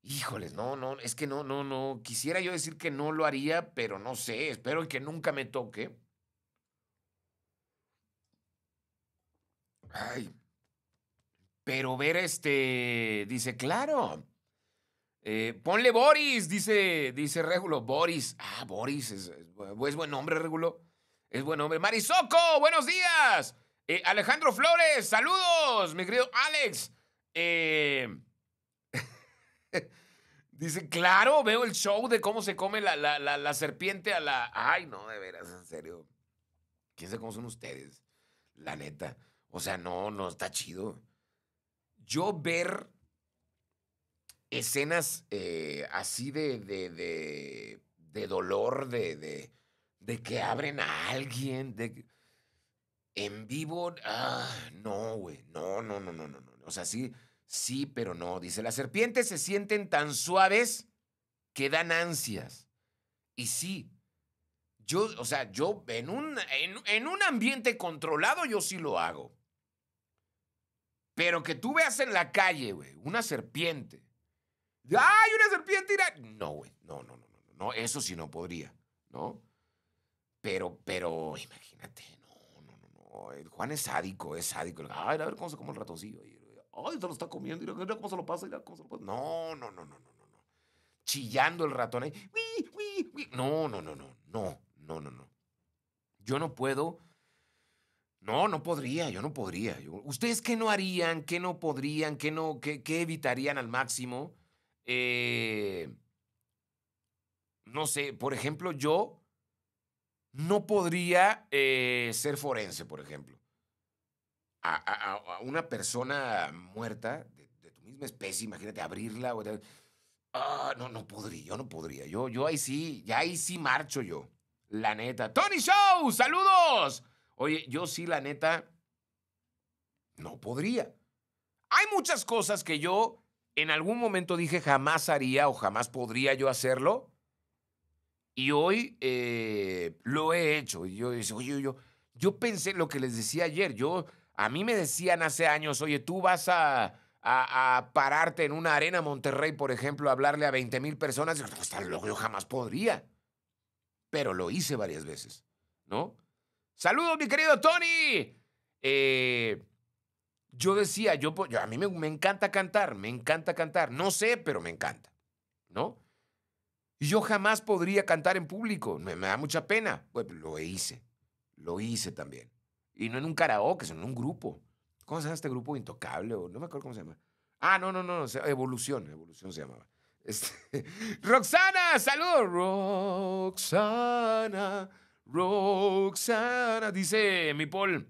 híjoles, no, no, es que no, no, no, quisiera yo decir que no lo haría, pero no sé, espero que nunca me toque. Ay, pero ver este, dice, claro. Eh, ponle Boris, dice, dice Regulo, Boris. Ah, Boris, es, buen hombre Regulo Es buen hombre Marisoco, buenos días. Eh, Alejandro Flores, saludos, mi querido Alex. Eh, dice, claro, veo el show de cómo se come la, la, serpiente a la... Ay, no, de veras, en serio. ¿Quién sabe cómo son ustedes? La neta. O sea, no, no, está chido. Yo ver escenas eh, así de, de, de dolor, de, de, que abren a alguien, de... En vivo, ah, no, güey, no, no, no, no, no, no. O sea, sí, sí, pero no. Dice, las serpientes se sienten tan suaves que dan ansias. Y sí, yo, o sea, yo en un, en, un ambiente controlado yo sí lo hago. Pero que tú veas en la calle, güey, una serpiente. ¡Ay, una serpiente! No, güey, no, no, no, no, no, eso sí no podría, ¿no? Pero, pero, imagínate, eh, Juan es sádico, es sádico. Ay, a ver cómo se come el ratoncillo. Ay, se lo está comiendo, mira, cómo se lo pasa, No, no, no, no, no, no. Chillando el ratón ahí. No, no, no, no, no, no, Yo no puedo. No, no podría, yo no podría. ¿Ustedes qué no harían? ¿Qué no podrían? ¿Qué, no, qué, evitarían al máximo? Eh, no sé, por ejemplo, yo no podría eh, ser forense, por ejemplo. A, a, una persona muerta de, tu misma especie, imagínate abrirla. O ah, no, no podría, yo no podría. Yo, yo ahí sí, ya ahí sí marcho yo. La neta. Tony Show, saludos. Oye, yo sí, la neta, no podría. Hay muchas cosas que yo en algún momento dije jamás haría o jamás podría yo hacerlo. Y hoy eh, lo he hecho. Y yo digo, oye, yo, yo pensé lo que les decía ayer. Yo, a mí me decían hace años, oye, tú vas a, pararte en una arena Monterrey, por ejemplo, a hablarle a 20 mil personas. Y yo, loco, yo jamás podría. Pero lo hice varias veces, ¿no? Saludos, mi querido Tony. Eh, yo decía, a mí me encanta cantar, me encanta cantar. No sé, pero me encanta, ¿no? Yo jamás podría cantar en público, me, da mucha pena. Pues, lo hice, lo hice también. Y no en un karaoke, sino en un grupo. ¿Cómo se llama este grupo? Intocable, o no me acuerdo cómo se llama. Ah, no, no, no, Evolución, Evolución se llamaba. Este, Roxana, saludos. Roxana, Roxana, dice mi Paul.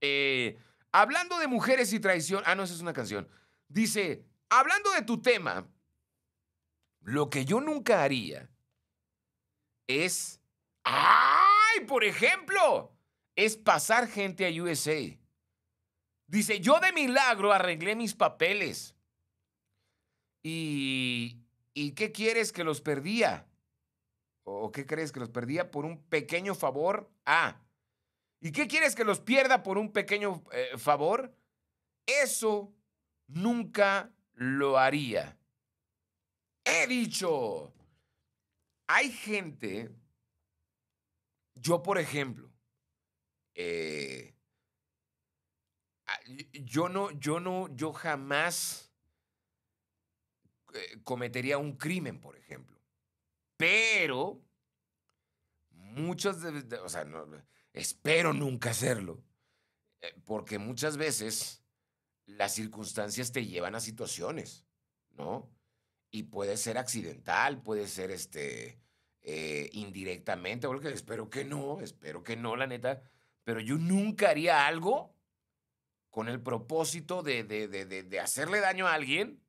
Eh, hablando de mujeres y traición, ah, no, esa es una canción. Dice, hablando de tu tema, lo que yo nunca haría es... ¡Ay! Por ejemplo, es pasar gente a USA. Dice, yo de milagro arreglé mis papeles. ¿Y, ¿y qué quieres que los perdía? ¿O qué crees que los perdía por un pequeño favor? Ah, ¿y qué quieres que los pierda por un pequeño eh, favor? Eso nunca lo haría he dicho. Hay gente, yo por ejemplo, eh, yo no, yo no, yo jamás eh, cometería un crimen, por ejemplo. Pero muchas de, o sea, espero nunca hacerlo, eh, porque muchas veces las circunstancias te llevan a situaciones, ¿no? y puede ser accidental, puede ser este, eh, indirectamente, porque espero que no, espero que no, la neta, pero yo nunca haría algo con el propósito de, de, hacerle daño a alguien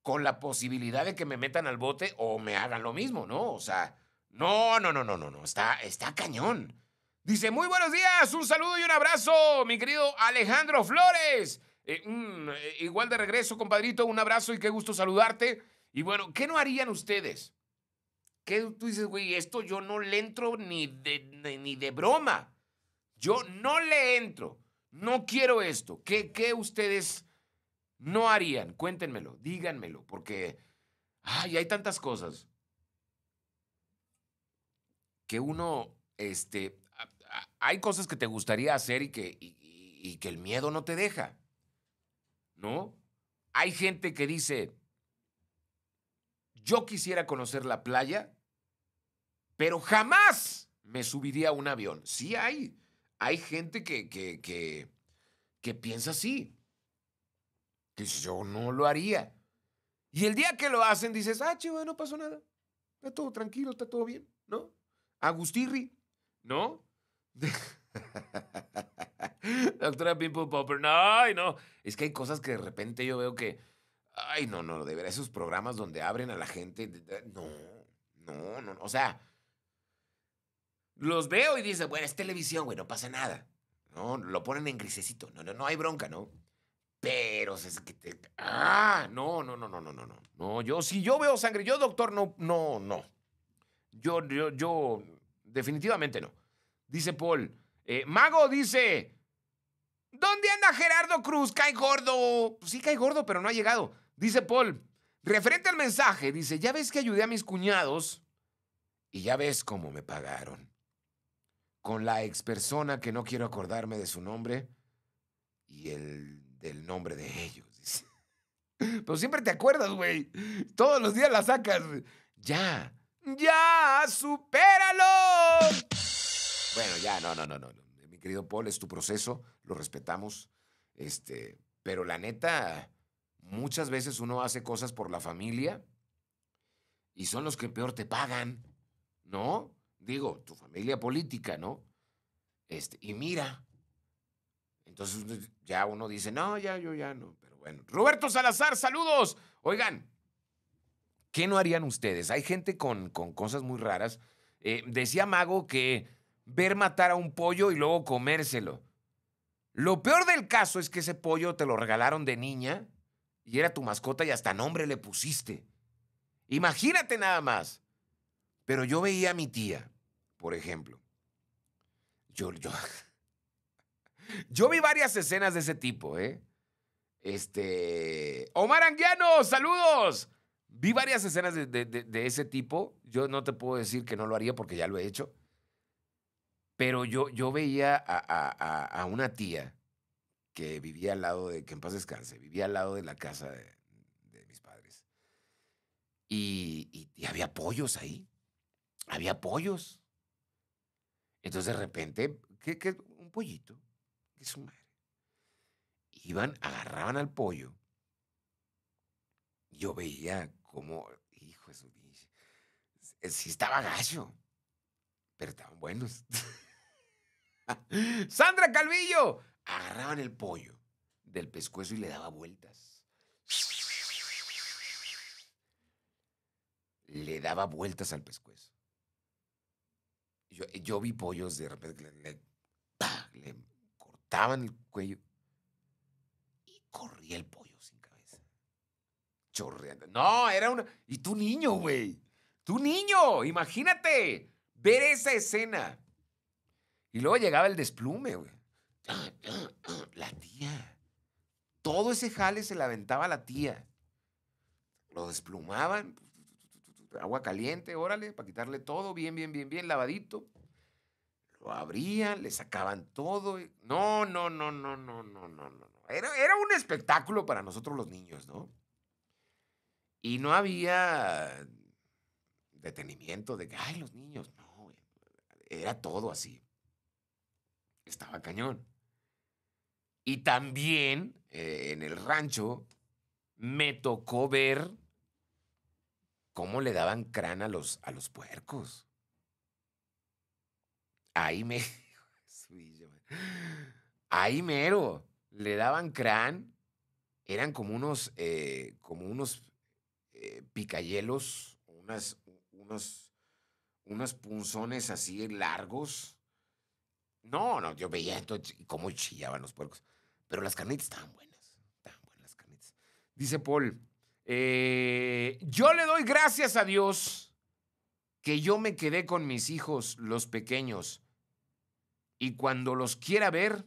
con la posibilidad de que me metan al bote o me hagan lo mismo, ¿no? O sea, no, no, no, no, no, no, está, está cañón. Dice, muy buenos días, un saludo y un abrazo, mi querido Alejandro Flores. Eh, mm, eh, igual de regreso, compadrito, un abrazo y qué gusto saludarte. Y bueno, ¿qué no harían ustedes? ¿Qué tú dices, güey? Esto yo no le entro ni de, ni de broma. Yo no le entro. No quiero esto. ¿Qué, ustedes no harían? Cuéntenmelo, díganmelo, porque ay, hay tantas cosas que uno, este, hay cosas que te gustaría hacer y que, y que el miedo no te deja, ¿no? Hay gente que dice, yo quisiera conocer la playa, pero jamás me subiría a un avión. Sí hay, hay gente que, que, que, piensa así, que yo no lo haría. Y el día que lo hacen dices, ah, chivo, no pasó nada, está todo tranquilo, está todo bien, ¿no? Agustirri, ¿no? Doctora Pimple Popper, no, no. Es que hay cosas que de repente yo veo que Ay, no, no, de ver esos programas donde abren a la gente. No, no, no, o sea. Los veo y dice bueno, es televisión, güey, no pasa nada. No, lo ponen en grisecito. No, no, no hay bronca, ¿no? Pero que ¡Ah! No, no, no, no, no, no, no. yo, si yo veo sangre, yo, doctor, no, no, no. Yo, yo, yo, definitivamente no. Dice Paul. Mago dice. ¿Dónde anda Gerardo Cruz? Cae gordo. sí, cae gordo, pero no ha llegado. Dice Paul, referente al mensaje, dice, ya ves que ayudé a mis cuñados y ya ves cómo me pagaron. Con la ex persona que no quiero acordarme de su nombre y el del nombre de ellos. Pero siempre te acuerdas, güey. Todos los días la sacas. Ya, ya, supéralo. Bueno, ya, no, no, no, no. Mi querido Paul, es tu proceso, lo respetamos. Este, pero la neta, Muchas veces uno hace cosas por la familia y son los que peor te pagan, ¿no? Digo, tu familia política, ¿no? Este, y mira. Entonces pues, ya uno dice, no, ya, yo ya no. Pero bueno. Roberto Salazar, saludos. Oigan, ¿qué no harían ustedes? Hay gente con, con cosas muy raras. Eh, decía Mago que ver matar a un pollo y luego comérselo. Lo peor del caso es que ese pollo te lo regalaron de niña y era tu mascota y hasta nombre le pusiste. Imagínate nada más. Pero yo veía a mi tía, por ejemplo. Yo, yo, vi varias escenas de ese tipo, ¿eh? Este. Omar Anguiano, saludos. Vi varias escenas de, ese tipo. Yo no te puedo decir que no lo haría porque ya lo he hecho. Pero yo, yo veía a, a, a una tía que vivía al lado de, que en paz descanse, vivía al lado de la casa de, mis padres. Y, había pollos ahí. Había pollos. Entonces de repente, ¿qué, un pollito, que su madre. Iban, agarraban al pollo. Yo veía como, hijo de su eh, sí estaba gallo, pero estaban buenos. Sandra Calvillo, agarraban el pollo del pescuezo y le daba vueltas. Le daba vueltas al pescuezo. Yo, yo vi pollos de repente le, cortaban el cuello y corría el pollo sin cabeza. Chorreando. No, era una... Y tu niño, güey. Tu niño, imagínate ver esa escena. Y luego llegaba el desplume, güey. La tía. Todo ese jale se la aventaba la tía. Lo desplumaban, agua caliente, órale, para quitarle todo, bien, bien, bien, bien, lavadito. Lo abrían, le sacaban todo. No, no, no, no, no, no, no, no. Era, era un espectáculo para nosotros los niños, ¿no? Y no había detenimiento de que, ay, los niños, no, era todo así. Estaba cañón. Y también eh, en el rancho me tocó ver cómo le daban crán a los, a los puercos. Ahí me... Ahí mero. Le daban crán. Eran como unos, eh, como unos eh, picayelos, unas, unos, unos punzones así largos. No, no, yo veía esto cómo chillaban los puercos. Pero las carnitas estaban buenas. Estaban buenas las carnitas. Dice Paul, eh, yo le doy gracias a Dios que yo me quedé con mis hijos, los pequeños, y cuando los quiera ver,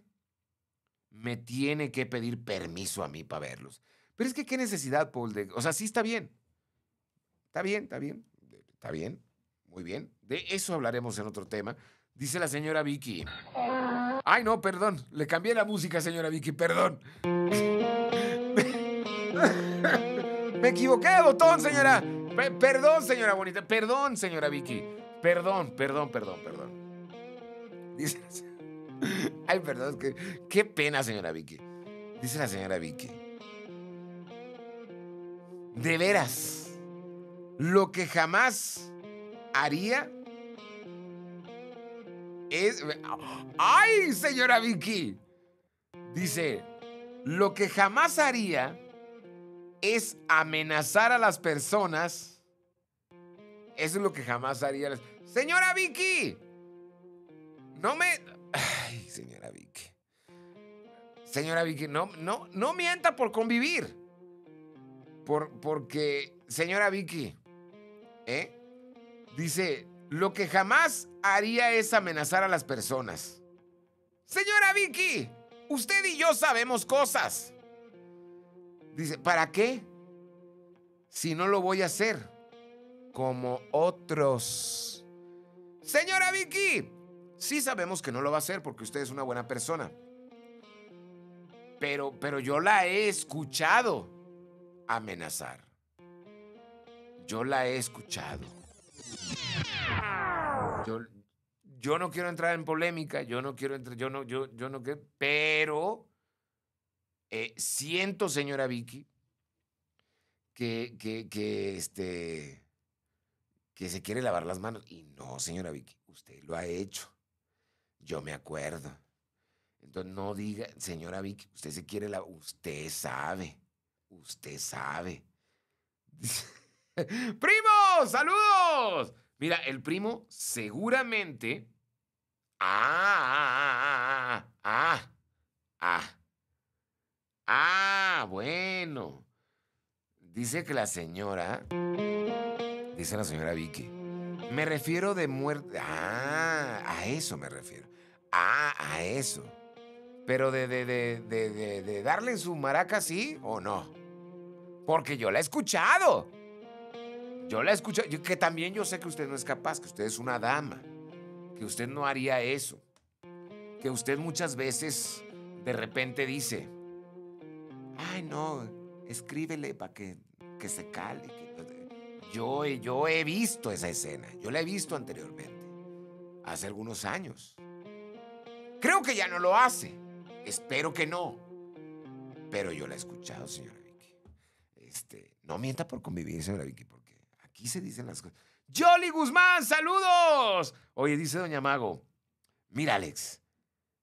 me tiene que pedir permiso a mí para verlos. Pero es que qué necesidad, Paul, de, o sea, sí está bien. Está bien, está bien, está bien, muy bien. De eso hablaremos en otro tema. Dice la señora Vicky. Ay, no, perdón. Le cambié la música, señora Vicky, perdón. Me equivoqué de botón, señora. perdón, señora bonita. Perdón, señora Vicky. Perdón, perdón, perdón, perdón. Dice. Ay, perdón, Qué pena, señora Vicky. Dice la señora Vicky. De veras. Lo que jamás haría ¡Ay, señora Vicky! Dice, lo que jamás haría es amenazar a las personas. Eso es lo que jamás haría. Señora Vicky, no me... Ay, señora Vicky. Señora Vicky, no, no, no mienta por convivir. Por, porque, señora Vicky, ¿eh? Dice, lo que jamás haría es amenazar a las personas. Señora Vicky, usted y yo sabemos cosas. Dice, ¿para qué? Si no lo voy a hacer como otros. Señora Vicky, sí sabemos que no lo va a hacer porque usted es una buena persona. Pero, pero yo la he escuchado amenazar. Yo la he escuchado yo, no quiero entrar en polémica, yo no quiero entrar, yo no, yo, yo no quiero, pero eh, siento, señora Vicky, que, que, este, que se quiere lavar las manos. Y no, señora Vicky, usted lo ha hecho. Yo me acuerdo. Entonces no diga, señora Vicky, usted se quiere la, usted sabe, usted sabe. Primos, saludos. Mira, el primo seguramente. Ah, ah, ah, ah, ah. bueno. Dice que la señora. Dice la señora Vicky. Me refiero de muerte. Ah, a eso me refiero. Ah, a eso. Pero de, de, de darle su maraca sí o no. Porque yo la he escuchado. Yo la escucho, escuchado, que también yo sé que usted no es capaz, que usted es una dama, que usted no haría eso, que usted muchas veces de repente dice, ay no, escríbele para que, se cale. Yo, yo he visto esa escena, yo la he visto anteriormente, hace algunos años. Creo que ya no lo hace, espero que no, pero yo la he escuchado, señora Vicky. Este, no mienta por convivir, señora Vicky, Aquí se dicen las cosas. Jolly Guzmán, saludos. Oye, dice doña Mago, mira Alex,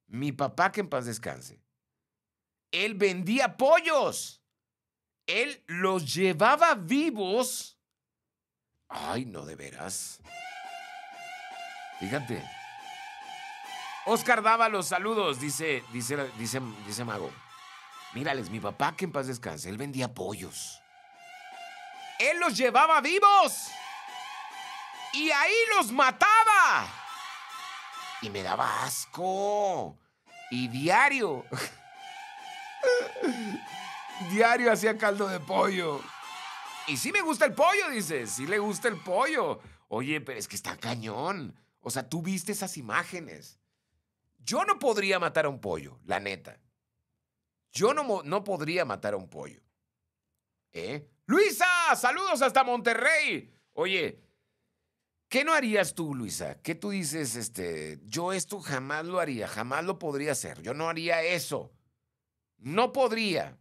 mi papá que en paz descanse, él vendía pollos. Él los llevaba vivos. Ay, no de veras. Fíjate. Oscar daba los saludos, dice, dice, dice, dice Mago. Mírales, mi papá que en paz descanse, él vendía pollos. Él los llevaba vivos. Y ahí los mataba. Y me daba asco. Y diario. diario hacía caldo de pollo. Y sí me gusta el pollo, dices. Sí le gusta el pollo. Oye, pero es que está cañón. O sea, tú viste esas imágenes. Yo no podría matar a un pollo, la neta. Yo no, no podría matar a un pollo. ¿Eh? Luisa, saludos hasta Monterrey. Oye, ¿qué no harías tú, Luisa? ¿Qué tú dices, este, yo esto jamás lo haría, jamás lo podría hacer, yo no haría eso? No podría.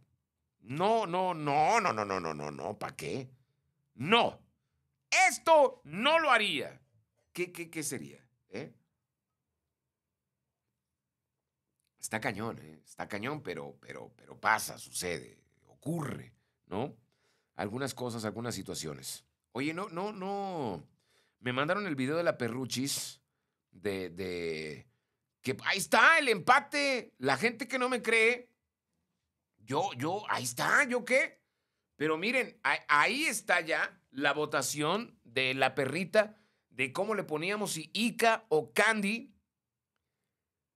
No, no, no, no, no, no, no, no, no, ¿para qué? No. Esto no lo haría. ¿Qué, qué, qué sería? ¿Eh? Está cañón, eh, está cañón, pero, pero, pero pasa, sucede, ocurre, ¿no? algunas cosas, algunas situaciones. Oye, no, no, no. Me mandaron el video de la Perruchis de, de que ahí está el empate. La gente que no me cree, yo, yo, ahí está, yo qué. Pero miren, ahí está ya la votación de la perrita, de cómo le poníamos si Ica o Candy.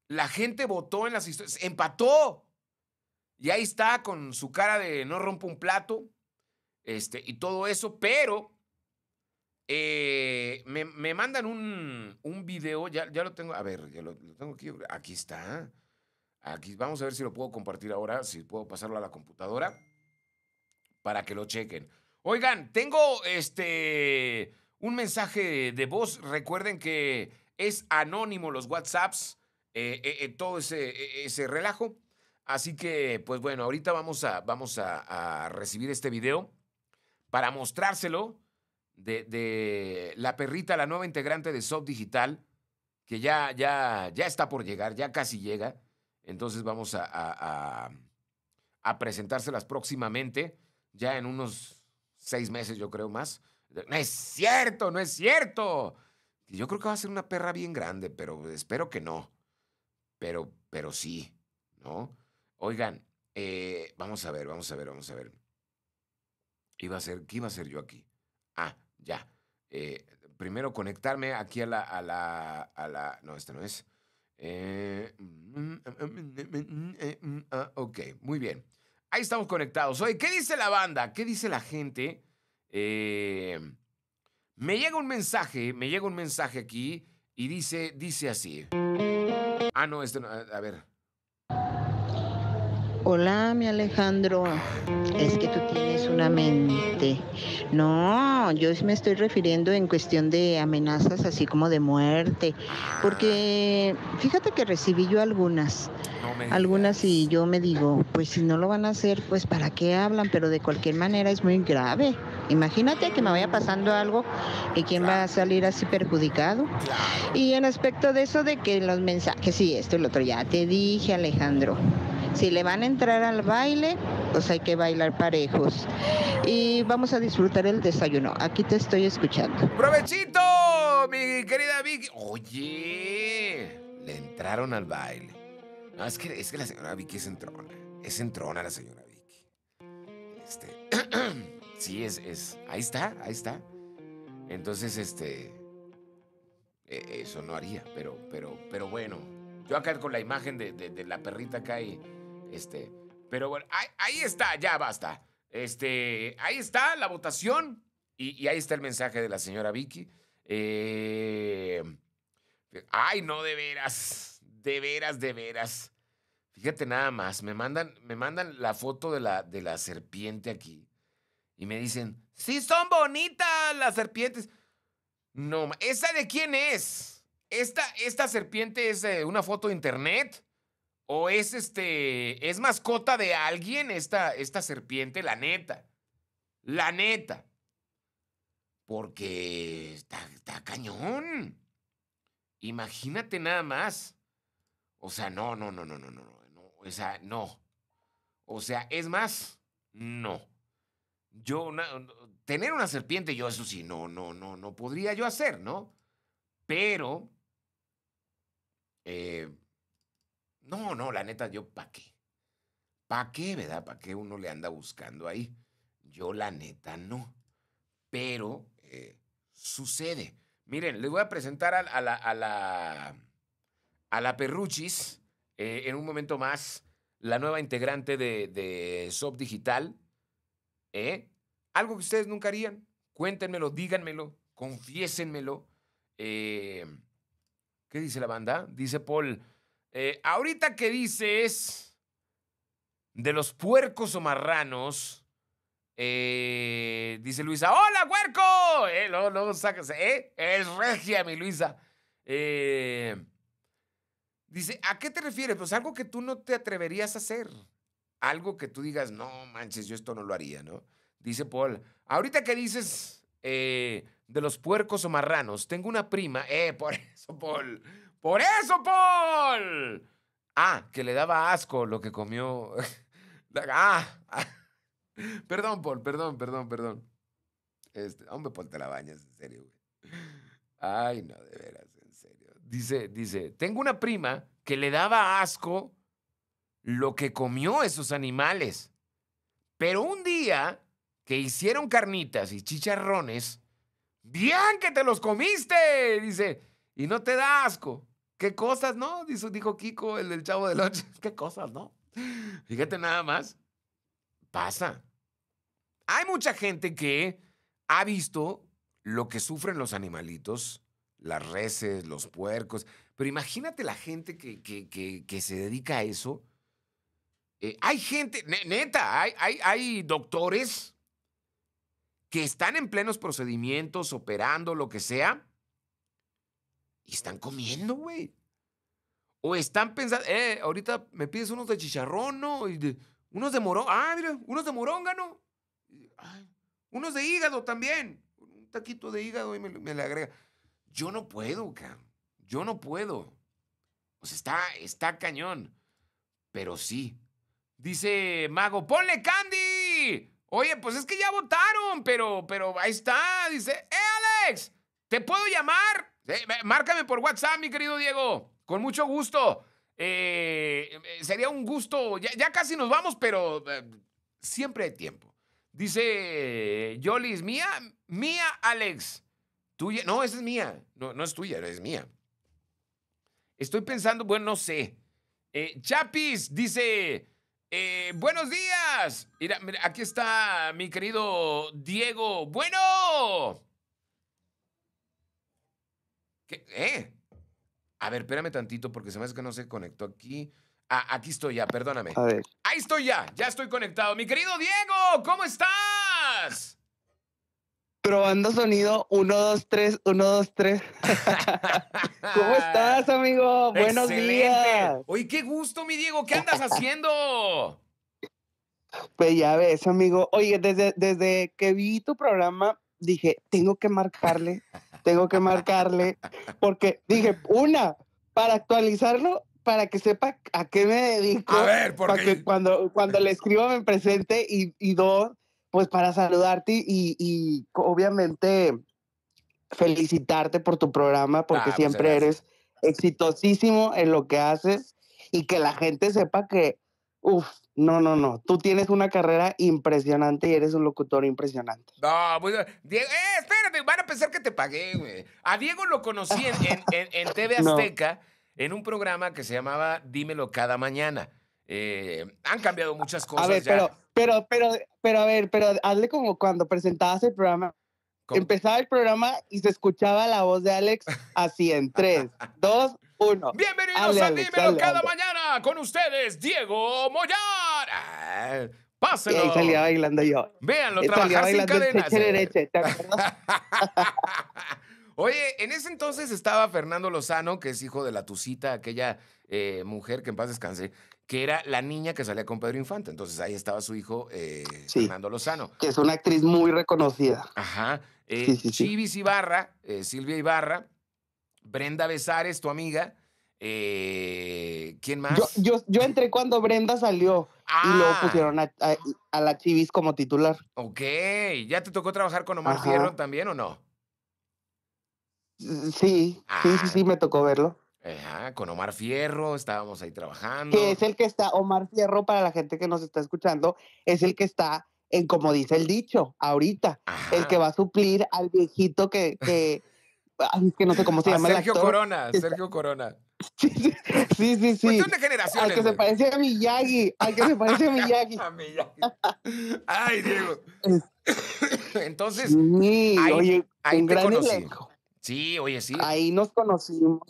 La gente votó en las historias, empató. Y ahí está con su cara de no rompo un plato este, y todo eso, pero eh, me, mandan un, video, ya, ya, lo tengo, a ver, ya lo, tengo aquí, aquí está, aquí, vamos a ver si lo puedo compartir ahora, si puedo pasarlo a la computadora, para que lo chequen. Oigan, tengo este, un mensaje de voz, recuerden que es anónimo los WhatsApps, eh, eh, todo ese, e, ese relajo. Así que, pues bueno, ahorita vamos a, vamos a recibir este video para mostrárselo de, la perrita, la nueva integrante de Soft Digital, que ya, ya, ya está por llegar, ya casi llega. Entonces vamos a, presentárselas próximamente, ya en unos seis meses, yo creo más. No es cierto, no es cierto. Yo creo que va a ser una perra bien grande, pero espero que no. Pero, pero sí, ¿no? Oigan, eh, vamos a ver, vamos a ver, vamos a ver a ¿qué iba a hacer yo aquí? Ah, ya. Eh, primero conectarme aquí a la, a la, a no, este no es. Eh, ok, muy bien. Ahí estamos conectados. Oye, ¿qué dice la banda? ¿Qué dice la gente? Eh, me llega un mensaje, me llega un mensaje aquí y dice, dice así. Ah, no, este no, a ver. Hola, mi Alejandro. Es que tú tienes una mente. No, yo me estoy refiriendo en cuestión de amenazas así como de muerte. Porque fíjate que recibí yo algunas. Algunas y yo me digo, pues si no lo van a hacer, pues para qué hablan. Pero de cualquier manera es muy grave. Imagínate que me vaya pasando algo y quién va a salir así perjudicado. Y en aspecto de eso de que los mensajes sí, esto y lo otro, ya te dije Alejandro. Si le van a entrar al baile, pues hay que bailar parejos. Y vamos a disfrutar el desayuno. Aquí te estoy escuchando. ¡Provechito, mi querida Vicky! Oye, le entraron al baile. No, es que, la señora Vicky es entrona. Es entrona la señora Vicky. Este. sí, es, es. Ahí está, ahí está. Entonces, este. E, eso no haría, pero, pero, pero bueno. Yo acá con la imagen de, la perrita que hay... Este, mm. pero bueno, ahí, está, ya basta. Este, ahí está la votación y, ahí está el mensaje de la señora Vicky. Eh, ay, no, de veras, de veras, de veras. Fíjate nada más, me mandan, me mandan la foto de la, de la serpiente aquí y me dicen, sí son bonitas las serpientes. No, ¿esa de quién es? Esta, esta serpiente es una foto de internet. ¿O es este. es mascota de alguien esta, esta serpiente? La neta. La neta. Porque está, cañón. Imagínate nada más. O sea, no, no, no, no, no, no, no. O sea, no. O sea, es más, no. Yo, tener una serpiente, yo eso sí, no, no, no, no podría yo hacer, ¿no? Pero, eh, no, no, la neta, yo ¿para qué. ¿Para qué, verdad? ¿Para qué uno le anda buscando ahí? Yo la neta no. Pero eh, sucede. Miren, les voy a presentar a, a la, a la, Perruchis eh, en un momento más, la nueva integrante de, de SOP Digital. ¿Eh? Algo que ustedes nunca harían. Cuéntenmelo, díganmelo, confiésenmelo. Eh, ¿Qué dice la banda? Dice Paul. Eh, ahorita que dices de los puercos o marranos, eh, dice Luisa, ¡Hola, puerco! No, eh, no, sacas, Es regia, mi Luisa. dice, ¿a qué te refieres? Pues algo que tú no te atreverías a hacer. Algo que tú digas, no manches, yo esto no lo haría, ¿no? Dice Paul, ahorita que dices de los puercos o marranos, tengo una prima, eh, por eso, Paul, ¡Por eso, Paul! Ah, que le daba asco lo que comió. Ah, ah, Perdón, Paul, perdón, perdón, perdón. Este, hombre, Paul, la bañas, en serio, güey. Ay, no, de veras, en serio. Dice, dice, tengo una prima que le daba asco lo que comió esos animales. Pero un día que hicieron carnitas y chicharrones, bien que te los comiste, dice, y no te da asco. ¿Qué cosas, no? Dijo, Kiko, el del chavo de ocho. ¿Qué cosas, no? Fíjate nada más. Pasa. Hay mucha gente que ha visto lo que sufren los animalitos, las reses, los puercos. Pero imagínate la gente que, se dedica a eso. Eh, hay gente, neta, hay doctores que están en plenos procedimientos, operando, lo que sea, y están comiendo, güey. O están pensando, eh, ahorita me pides unos de chicharrón, ¿no? unos de morón, ah, mira, unos de moróngano. unos de hígado también. Un taquito de hígado y me, le agrega. Yo no puedo, cabrón. Yo no puedo. O sea, está, está cañón. Pero sí. Dice Mago, ponle Candy. Oye, pues es que ya votaron, pero, pero ahí está. Dice, ¡eh, Alex! ¿Te puedo llamar? márcame por WhatsApp, mi querido Diego. Con mucho gusto. Eh, sería un gusto. Ya, casi nos vamos, pero eh, siempre hay tiempo. Dice Yolis, mía, mía, Alex. Tuya. No, esa es mía. No, no es tuya, es mía. Estoy pensando, bueno, no sé. Eh, Chapis dice, buenos días. Mira, mira, aquí está mi querido Diego. Bueno. ¿Qué? ¿Eh? A ver, espérame tantito porque se me hace que no se conectó aquí. Ah, aquí estoy ya, perdóname. Ahí estoy ya, ya estoy conectado. Mi querido Diego, ¿cómo estás? Probando sonido 1, 2, 3, 1, 2, 3. ¿Cómo estás, amigo? Buenos días. Oye, qué gusto, mi Diego. ¿Qué andas haciendo? Pues ya ves, amigo. Oye, desde, desde que vi tu programa, dije, tengo que marcarle tengo que marcarle, porque dije, una, para actualizarlo, para que sepa a qué me dedico. Para que cuando, cuando le escribo me presente y, dos, pues para saludarte y, obviamente felicitarte por tu programa, porque ah, siempre eres exitosísimo en lo que haces y que la gente sepa que, uff, no, no, no. Tú tienes una carrera impresionante y eres un locutor impresionante. No, muy Diego, eh, espérate, van a pensar que te pagué, güey. A Diego lo conocí en, en, en, TV Azteca, en un programa que se llamaba Dímelo cada mañana. Eh, han cambiado muchas cosas. A ver, Pero, pero, pero, pero, a ver, pero hazle como cuando presentabas el programa. Empezaba el programa y se escuchaba la voz de Alex así en tres, dos... Bienvenidos a Dímelo cada mañana con ustedes, Diego Mollar. Eh, pásenlo. ahí salía bailando yo. Véanlo, trabajar sin cadenas. Oye, en ese entonces estaba Fernando Lozano, que es hijo de la Tucita, aquella eh, mujer que en paz descanse, que era la niña que salía con Pedro Infante. Entonces ahí estaba su hijo eh, Fernando Lozano. Que es una actriz muy reconocida. Ajá. sí, sí, Chivis Ibarra, Silvia Ibarra, Brenda Besares, tu amiga. Eh, ¿Quién más? Yo, entré cuando Brenda salió y luego ah. pusieron a, la Chivis como titular. Ok, ¿ya te tocó trabajar con Omar Fierro también o no? Sí, sí, sí, sí, ah. me tocó verlo. Ajá, con Omar Fierro estábamos ahí trabajando. Que es el que está, Omar Fierro, para la gente que nos está escuchando, es el que está en, como dice el dicho, ahorita, el que va a suplir al viejito que es que no sé cómo se llama. Sergio el actor. Corona, Sergio Corona. Sí, sí, sí. sí, de Al que se parece a Miyagi. Al que se parece a Miyagi. a Miyagi. Ay, Diego. Entonces, ahí, oye, te gran Sí, oye, sí. Ahí nos conocimos.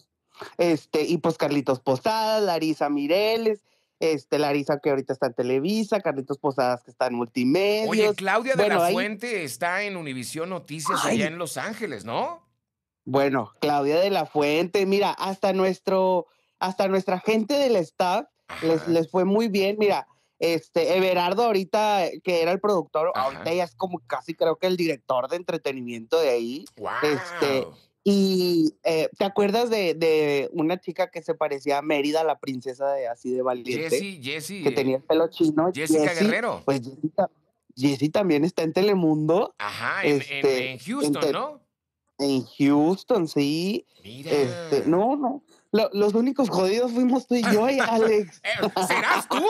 Este, y pues Carlitos Posadas, Larisa Mireles, este, Larisa que ahorita está en Televisa, Carlitos Posadas que está en Multimedia. Oye, Claudia de la Fuente está en Univisión Noticias allá en Los Ángeles, ¿no? Bueno, Claudia de la Fuente, mira, hasta nuestro, hasta nuestra gente del staff les, fue muy bien. Mira, este Everardo ahorita, eh, que era el productor, ahorita ya es como casi creo que el director de entretenimiento de ahí. Este, y eh, ¿te acuerdas de, una chica que se parecía a Mérida, la princesa de así de valiente? Jessie, Que tenía eh, el pelo chino. Jessica Guerrero. Pues Jessie, también está en Telemundo. Ajá, este, en, Houston, ¿no? En Houston, sí. Este, Mira. no, no. los únicos jodidos fuimos tú y yo y eh, Alex. Eh, ¡Serás tú!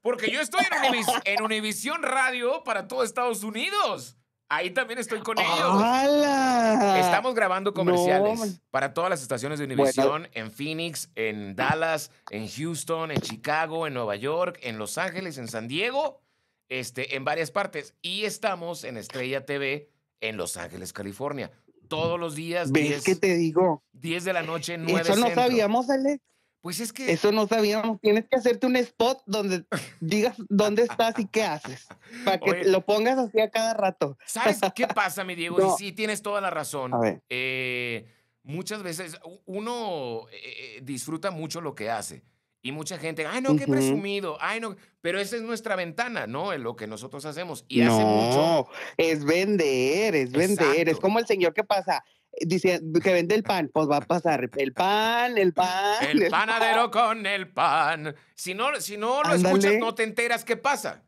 Porque yo estoy en, Univision Univisión Radio para todo Estados Unidos. Ahí también estoy con ellos. ¡Hala! Estamos grabando comerciales para todas las estaciones de Univision en Phoenix, en Dallas, en Houston, en Chicago, en Nueva York, en Los Ángeles, en San Diego, este, en varias partes. Y estamos en Estrella TV en Los Ángeles, California todos los días. ¿Ves 10, te digo? 10 de la noche, eh, Eso no sabíamos, Ale. Pues es que. Eso no sabíamos. Tienes que hacerte un spot donde digas dónde estás y qué haces. Para que lo pongas así a cada rato. ¿Sabes qué pasa, mi Diego? Y sí, tienes toda la razón. Eh, muchas veces uno eh, disfruta mucho lo que hace y mucha gente, ay, no, qué presumido, ay, no, pero esa es nuestra ventana, ¿no? En lo que nosotros hacemos. Y hace mucho. es vender, es vender. Es como el señor que pasa, eh, dice que vende el pan, pues va a pasar el pan, el pan. El, panadero con el pan. Si no, si no lo escuchas, no te enteras qué pasa.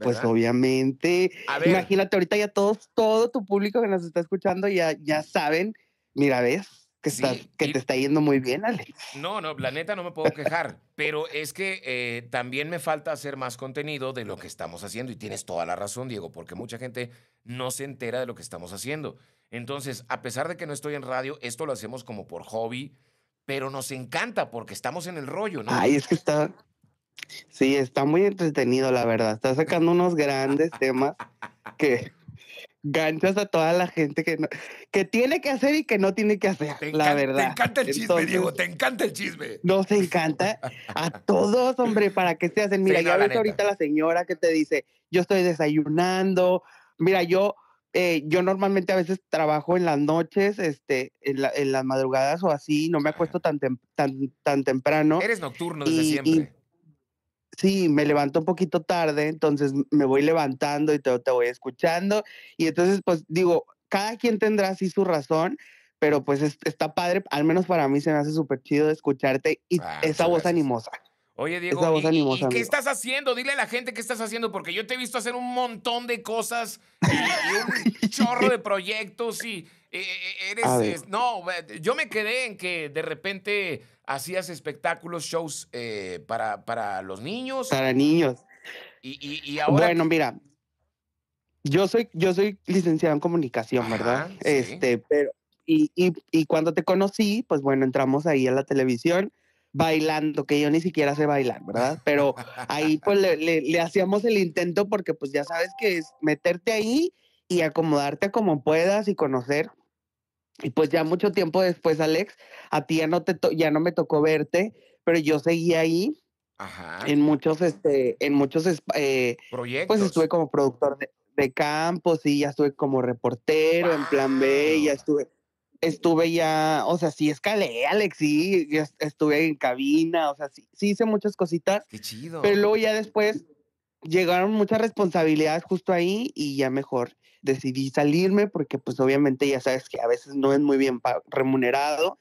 Pues obviamente. Imagínate, ahorita ya todos, todo tu público que nos está escuchando ya, ya saben. Mira, ¿ves? que, te está yendo muy bien, Ale. No, no, la neta no me puedo quejar, pero es que eh, también me falta hacer más contenido de lo que estamos haciendo y tienes toda la razón, Diego, porque mucha gente no se entera de lo que estamos haciendo. Entonces, a pesar de que no estoy en radio, esto lo hacemos como por hobby, pero nos encanta porque estamos en el rollo, ¿no? Ay, es que está... Sí, está muy entretenido, la verdad. Está sacando unos grandes temas que ganchas a toda la gente que, que tiene que hacer y que no tiene que hacer, la verdad. Te encanta el chisme, Diego, te encanta el chisme. Nos encanta a todos, hombre, para que se hacen. Mira, ya ves ahorita la señora que te dice, yo estoy desayunando. Mira, yo, eh, yo normalmente a veces trabajo en las noches, este, en, las madrugadas o así, no me acuesto tan, tan, temprano. Eres nocturno desde siempre sí, me levanto un poquito tarde, entonces me voy levantando y te, te voy escuchando. Y entonces, pues digo, cada quien tendrá así su razón, pero pues está padre, al menos para mí se me hace súper chido escucharte y ah, esa voz animosa. Oye, Diego, qué estás haciendo? Dile a la gente qué estás haciendo, porque yo te he visto hacer un montón de cosas y, un chorro de proyectos y e, e, eres... no, yo me quedé en que de repente hacías espectáculos, shows eh, para, para, los niños. Para niños. Y, ahora... Bueno, mira, yo soy, yo soy licenciado en comunicación, ¿verdad? Este, pero... Y, y cuando te conocí, pues bueno, entramos ahí a la televisión bailando, que yo ni siquiera sé bailar, ¿verdad? Pero ahí pues le, hacíamos el intento porque pues ya sabes que es meterte ahí y acomodarte como puedas y conocer. Y pues ya mucho tiempo después, Alex, a ti ya no, te ya no me tocó verte, pero yo seguí ahí. En muchos, este, en muchos eh, pues, proyectos. Pues estuve como productor de, campos y ya estuve como reportero en Plan B, ya estuve estuve ya, o sea, sí escalé, Alex, sí, estuve en cabina, o sea, sí, sí hice muchas cositas. Qué chido. Pero luego ya después llegaron muchas responsabilidades justo ahí y ya mejor decidí salirme porque pues obviamente ya sabes que a veces no es muy bien remunerado.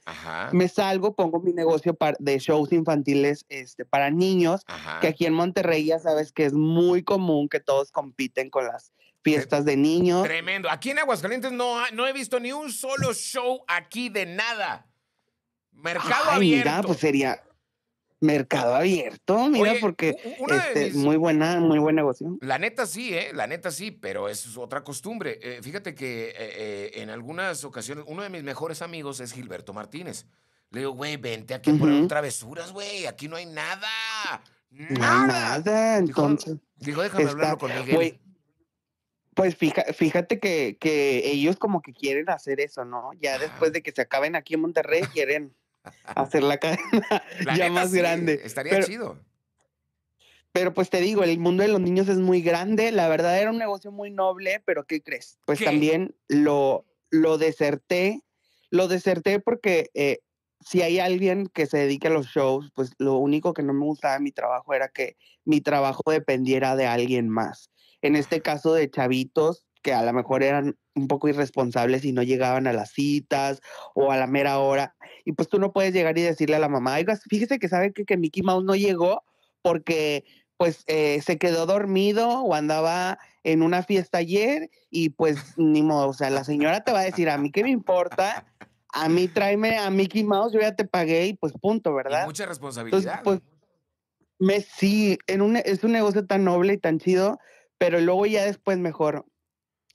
Me salgo, pongo mi negocio de shows infantiles este, para niños, que aquí en Monterrey ya sabes que es muy común que todos compiten con las fiestas de niños. Tremendo. Aquí en Aguascalientes no, no he visto ni un solo show aquí de nada. Mercado abierto. mira, pues sería mercado abierto, mira, porque este, muy buena, muy buen negocio. La neta sí, ¿eh? La neta sí, pero es otra costumbre. Eh, fíjate que eh, eh, en algunas ocasiones uno de mis mejores amigos es Gilberto Martínez. Le digo, güey, vente aquí a poner travesuras, güey. Aquí no hay nada. Nada. entonces. déjame con Miguel. güey, pues fíjate, que, que, ellos como que quieren hacer eso, ¿no? Ya después de que se acaben aquí en Monterrey, quieren hacer la cadena ya más grande. Estaría chido. Pero pues te digo, el mundo de los niños es muy grande. La verdad era un negocio muy noble, pero ¿qué crees? Pues también lo, lo deserté. Lo deserté porque eh, si hay alguien que se dedique a los shows, pues lo único que no me gustaba de mi trabajo era que mi trabajo dependiera de alguien más en este caso de chavitos que a lo mejor eran un poco irresponsables y no llegaban a las citas o a la mera hora. Y pues tú no puedes llegar y decirle a la mamá, fíjese que sabe que, Mickey Mouse no llegó porque pues eh, se quedó dormido o andaba en una fiesta ayer y pues ni modo, o sea, la señora te va a decir, a mí qué me importa, a mí tráeme a Mickey Mouse, yo ya te pagué y pues punto, ¿verdad? mucha responsabilidad. pues, me, sí, es un negocio tan noble y tan chido pero luego ya después mejor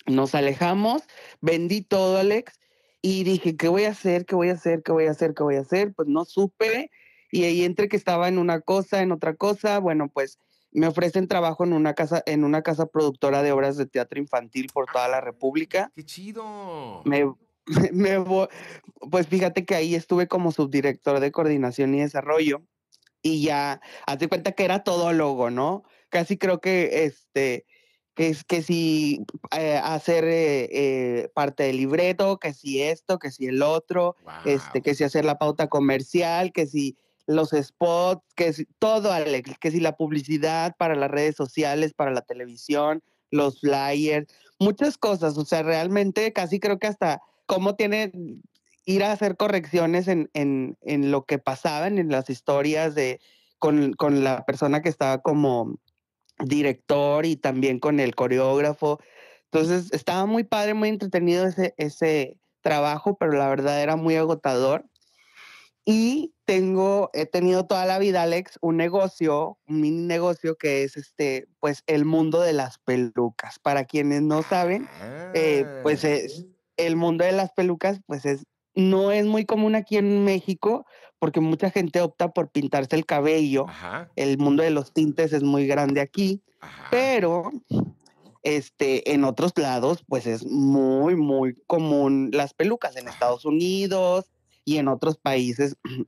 nos alejamos, vendí todo, Alex, y dije, ¿qué voy a hacer? ¿Qué voy a hacer? ¿Qué voy a hacer? ¿Qué voy a hacer? Pues no supe, y ahí entre que estaba en una cosa, en otra cosa, bueno, pues me ofrecen trabajo en una casa, en una casa productora de obras de teatro infantil por toda la República. ¡Qué chido! Me, me, pues fíjate que ahí estuve como subdirector de coordinación y desarrollo y ya, hazte cuenta que era todo logo, ¿no? Casi creo que este, que, que si eh, hacer eh, eh, parte del libreto, que si esto, que si el otro, este, que si hacer la pauta comercial, que si los spots, que si todo, que si la publicidad para las redes sociales, para la televisión, los flyers, muchas cosas. O sea, realmente casi creo que hasta cómo tiene ir a hacer correcciones en, en, en lo que pasaban en las historias de con la persona que estaba como director y también con el coreógrafo. Entonces estaba muy padre, muy entretenido ese, ese trabajo, pero la verdad era muy agotador. Y tengo, he tenido toda la vida, Alex, un negocio, un mini negocio que es este, pues el mundo de las pelucas. Para quienes no saben, eh, pues ah, el mundo de las pelucas, pues es, no es muy común aquí en México, porque mucha gente opta por pintarse el cabello. El mundo de los tintes es muy grande aquí, pero este, en otros lados, pues es muy, muy común las pelucas en Estados Unidos y en otros países.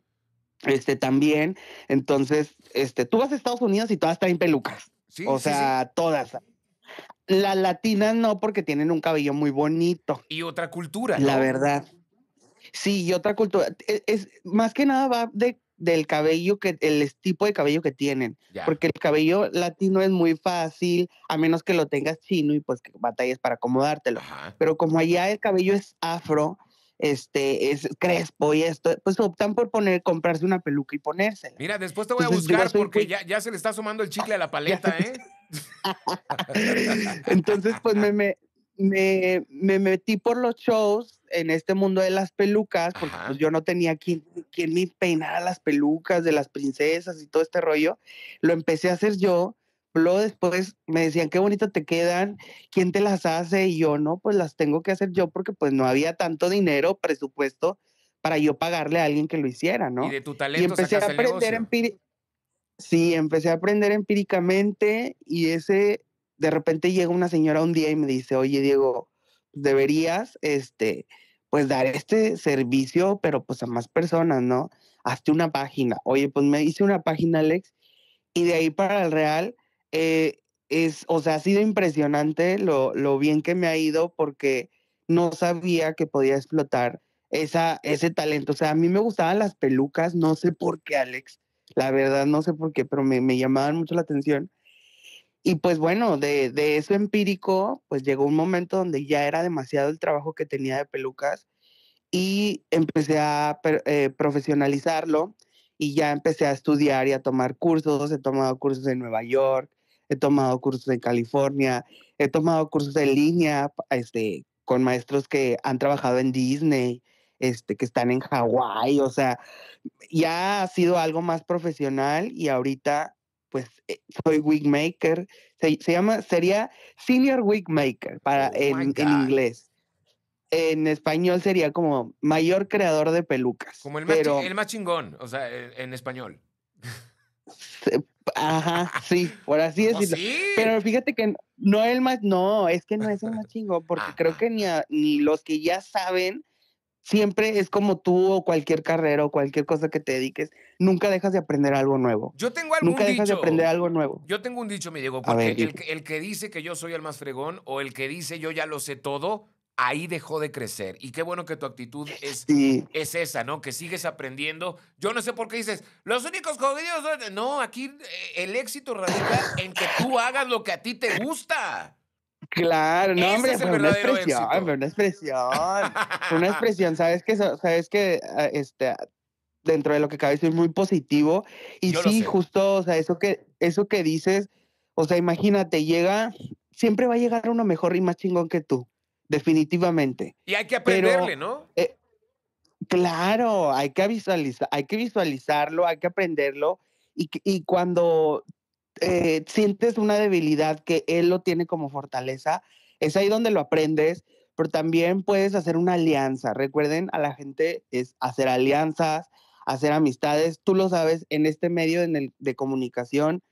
Este también, entonces, este, tú vas a Estados Unidos y todas traen pelucas. o sea, todas. Las latinas no, porque tienen un cabello muy bonito. Y otra cultura. La verdad. Sí, y otra cultura. E-, es, más que nada va de, del cabello que, el tipo de cabello que tienen. Porque el cabello latino es muy fácil, a menos que lo tengas chino y pues que batalles para acomodártelo. Pero como allá el cabello es afro, este, es crespo y esto, pues optan por poner, comprarse una peluca y ponerse Mira, después te voy a buscar porque ya, se le está sumando el chicle a la paleta, ¿eh? Entonces, pues me, me, metí por los shows en este mundo de las pelucas, porque pues, yo no tenía quien, quien me peinara las pelucas de las princesas y todo este rollo. Lo empecé a hacer yo. Luego después me decían, qué bonito te quedan, ¿quién te las hace? Y yo, no, pues las tengo que hacer yo porque pues no había tanto dinero, presupuesto, para yo pagarle a alguien que lo hiciera, ¿no? Y de tu talento. Y empecé a aprender empíricamente. Sí, empecé a aprender empíricamente y ese de repente llega una señora un día y me dice, oye Diego, deberías, este, pues dar este servicio, pero pues a más personas, ¿no? Hazte una página. Oye, pues me hice una página, Alex, y de ahí para el real, eh, es, o sea, ha sido impresionante lo, lo bien que me ha ido porque no sabía que podía explotar esa, ese talento. O sea, a mí me gustaban las pelucas, no sé por qué, Alex. La verdad, no sé por qué, pero me, me llamaban mucho la atención. Y pues bueno, de, eso empírico, pues llegó un momento donde ya era demasiado el trabajo que tenía de pelucas y empecé a eh, profesionalizarlo y ya empecé a estudiar y a tomar cursos. He tomado cursos en Nueva York, he tomado cursos en California, he tomado cursos en línea este, con maestros que han trabajado en Disney, este, que están en Hawái, o sea, ya ha sido algo más profesional y ahorita pues eh, soy wig maker. Se, llama, sería senior wig maker para, oh en, inglés. En español sería como mayor creador de pelucas. Como el, más, chingón, o sea, e, en, español. ajá, sí, por así decirlo. Pero fíjate que no el más, no, es que no es el más chingón, porque creo que ni, ni los que ya saben, siempre es como tú o cualquier carrera o cualquier cosa que te dediques, nunca dejas de aprender algo nuevo. Yo tengo algún Nunca dejas de aprender algo nuevo. Yo tengo un dicho, mi Diego, porque el, que dice que yo soy el más fregón o el que dice yo ya lo sé todo, ahí dejó de crecer. Y qué bueno que tu actitud es, es esa, ¿no? Que sigues aprendiendo. Yo no sé por qué dices, los únicos jodidos son... No, aquí eh, el éxito radica en que tú hagas lo que a ti te gusta. Claro, no, hombre, es una expresión, es una expresión, una expresión, sabes que, sabes que ah, este, dentro de lo que cabe, soy muy positivo. Y sí, justo, o sea, eso que, eso que dices, o sea, imagínate, llega, siempre va a llegar uno mejor y más chingón que tú, definitivamente. Y hay que aprenderle, ¿no? Eh, claro, hay que, visualizar, hay que visualizarlo, hay que aprenderlo. Y, cuando eh, sientes una debilidad que él lo tiene como fortaleza, es ahí donde lo aprendes pero también puedes hacer una alianza. Recuerden, a la gente es hacer alianzas, hacer amistades. Tú lo sabes, en este medio de comunicación,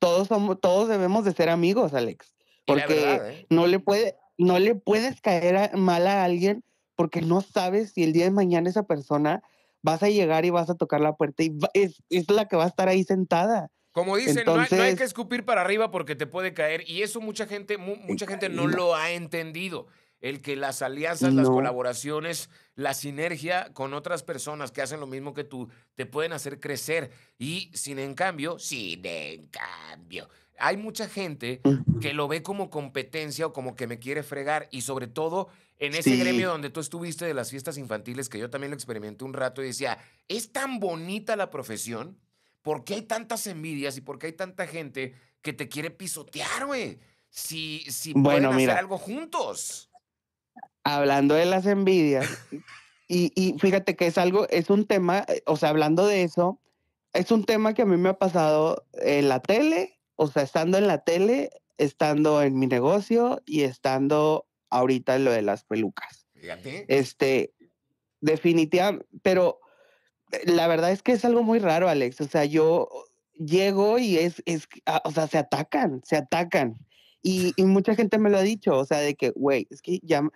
todos, somos, todos debemos de ser amigos, Alex. Porque ¿eh? no, le puede, no le puedes caer mal a alguien porque no sabes si el día de mañana esa persona vas a llegar y vas a tocar la puerta y es, la que va a estar ahí sentada. Como dicen, no, hay, que escupir para arriba porque te puede caer y eso mucha gente, mucha gente no lo ha entendido el que las alianzas, las colaboraciones, la sinergia con otras personas que hacen lo mismo que tú, te pueden hacer crecer. Y sin en cambio, sin en cambio. Hay mucha gente que lo ve como competencia o como que me quiere fregar y sobre todo en ese gremio donde tú estuviste de las fiestas infantiles, que yo también lo experimenté un rato y decía, es tan bonita la profesión, ¿por qué hay tantas envidias y por qué hay tanta gente que te quiere pisotear, güey? Si, si hacer algo juntos hablando de las envidias, y, fíjate que es algo, es un tema, o sea, hablando de eso, es un tema que a mí me ha pasado en la tele, o sea, estando en la tele, estando en mi negocio y estando ahorita en lo de las pelucas. Fíjate. Este, definitivamente, pero eh, la verdad es que es algo muy raro, Alex. O sea, yo llego y es, ah, o sea, se atacan, se atacan. Y, y mucha gente me lo ha dicho, o sea, de que, güey, es que ya,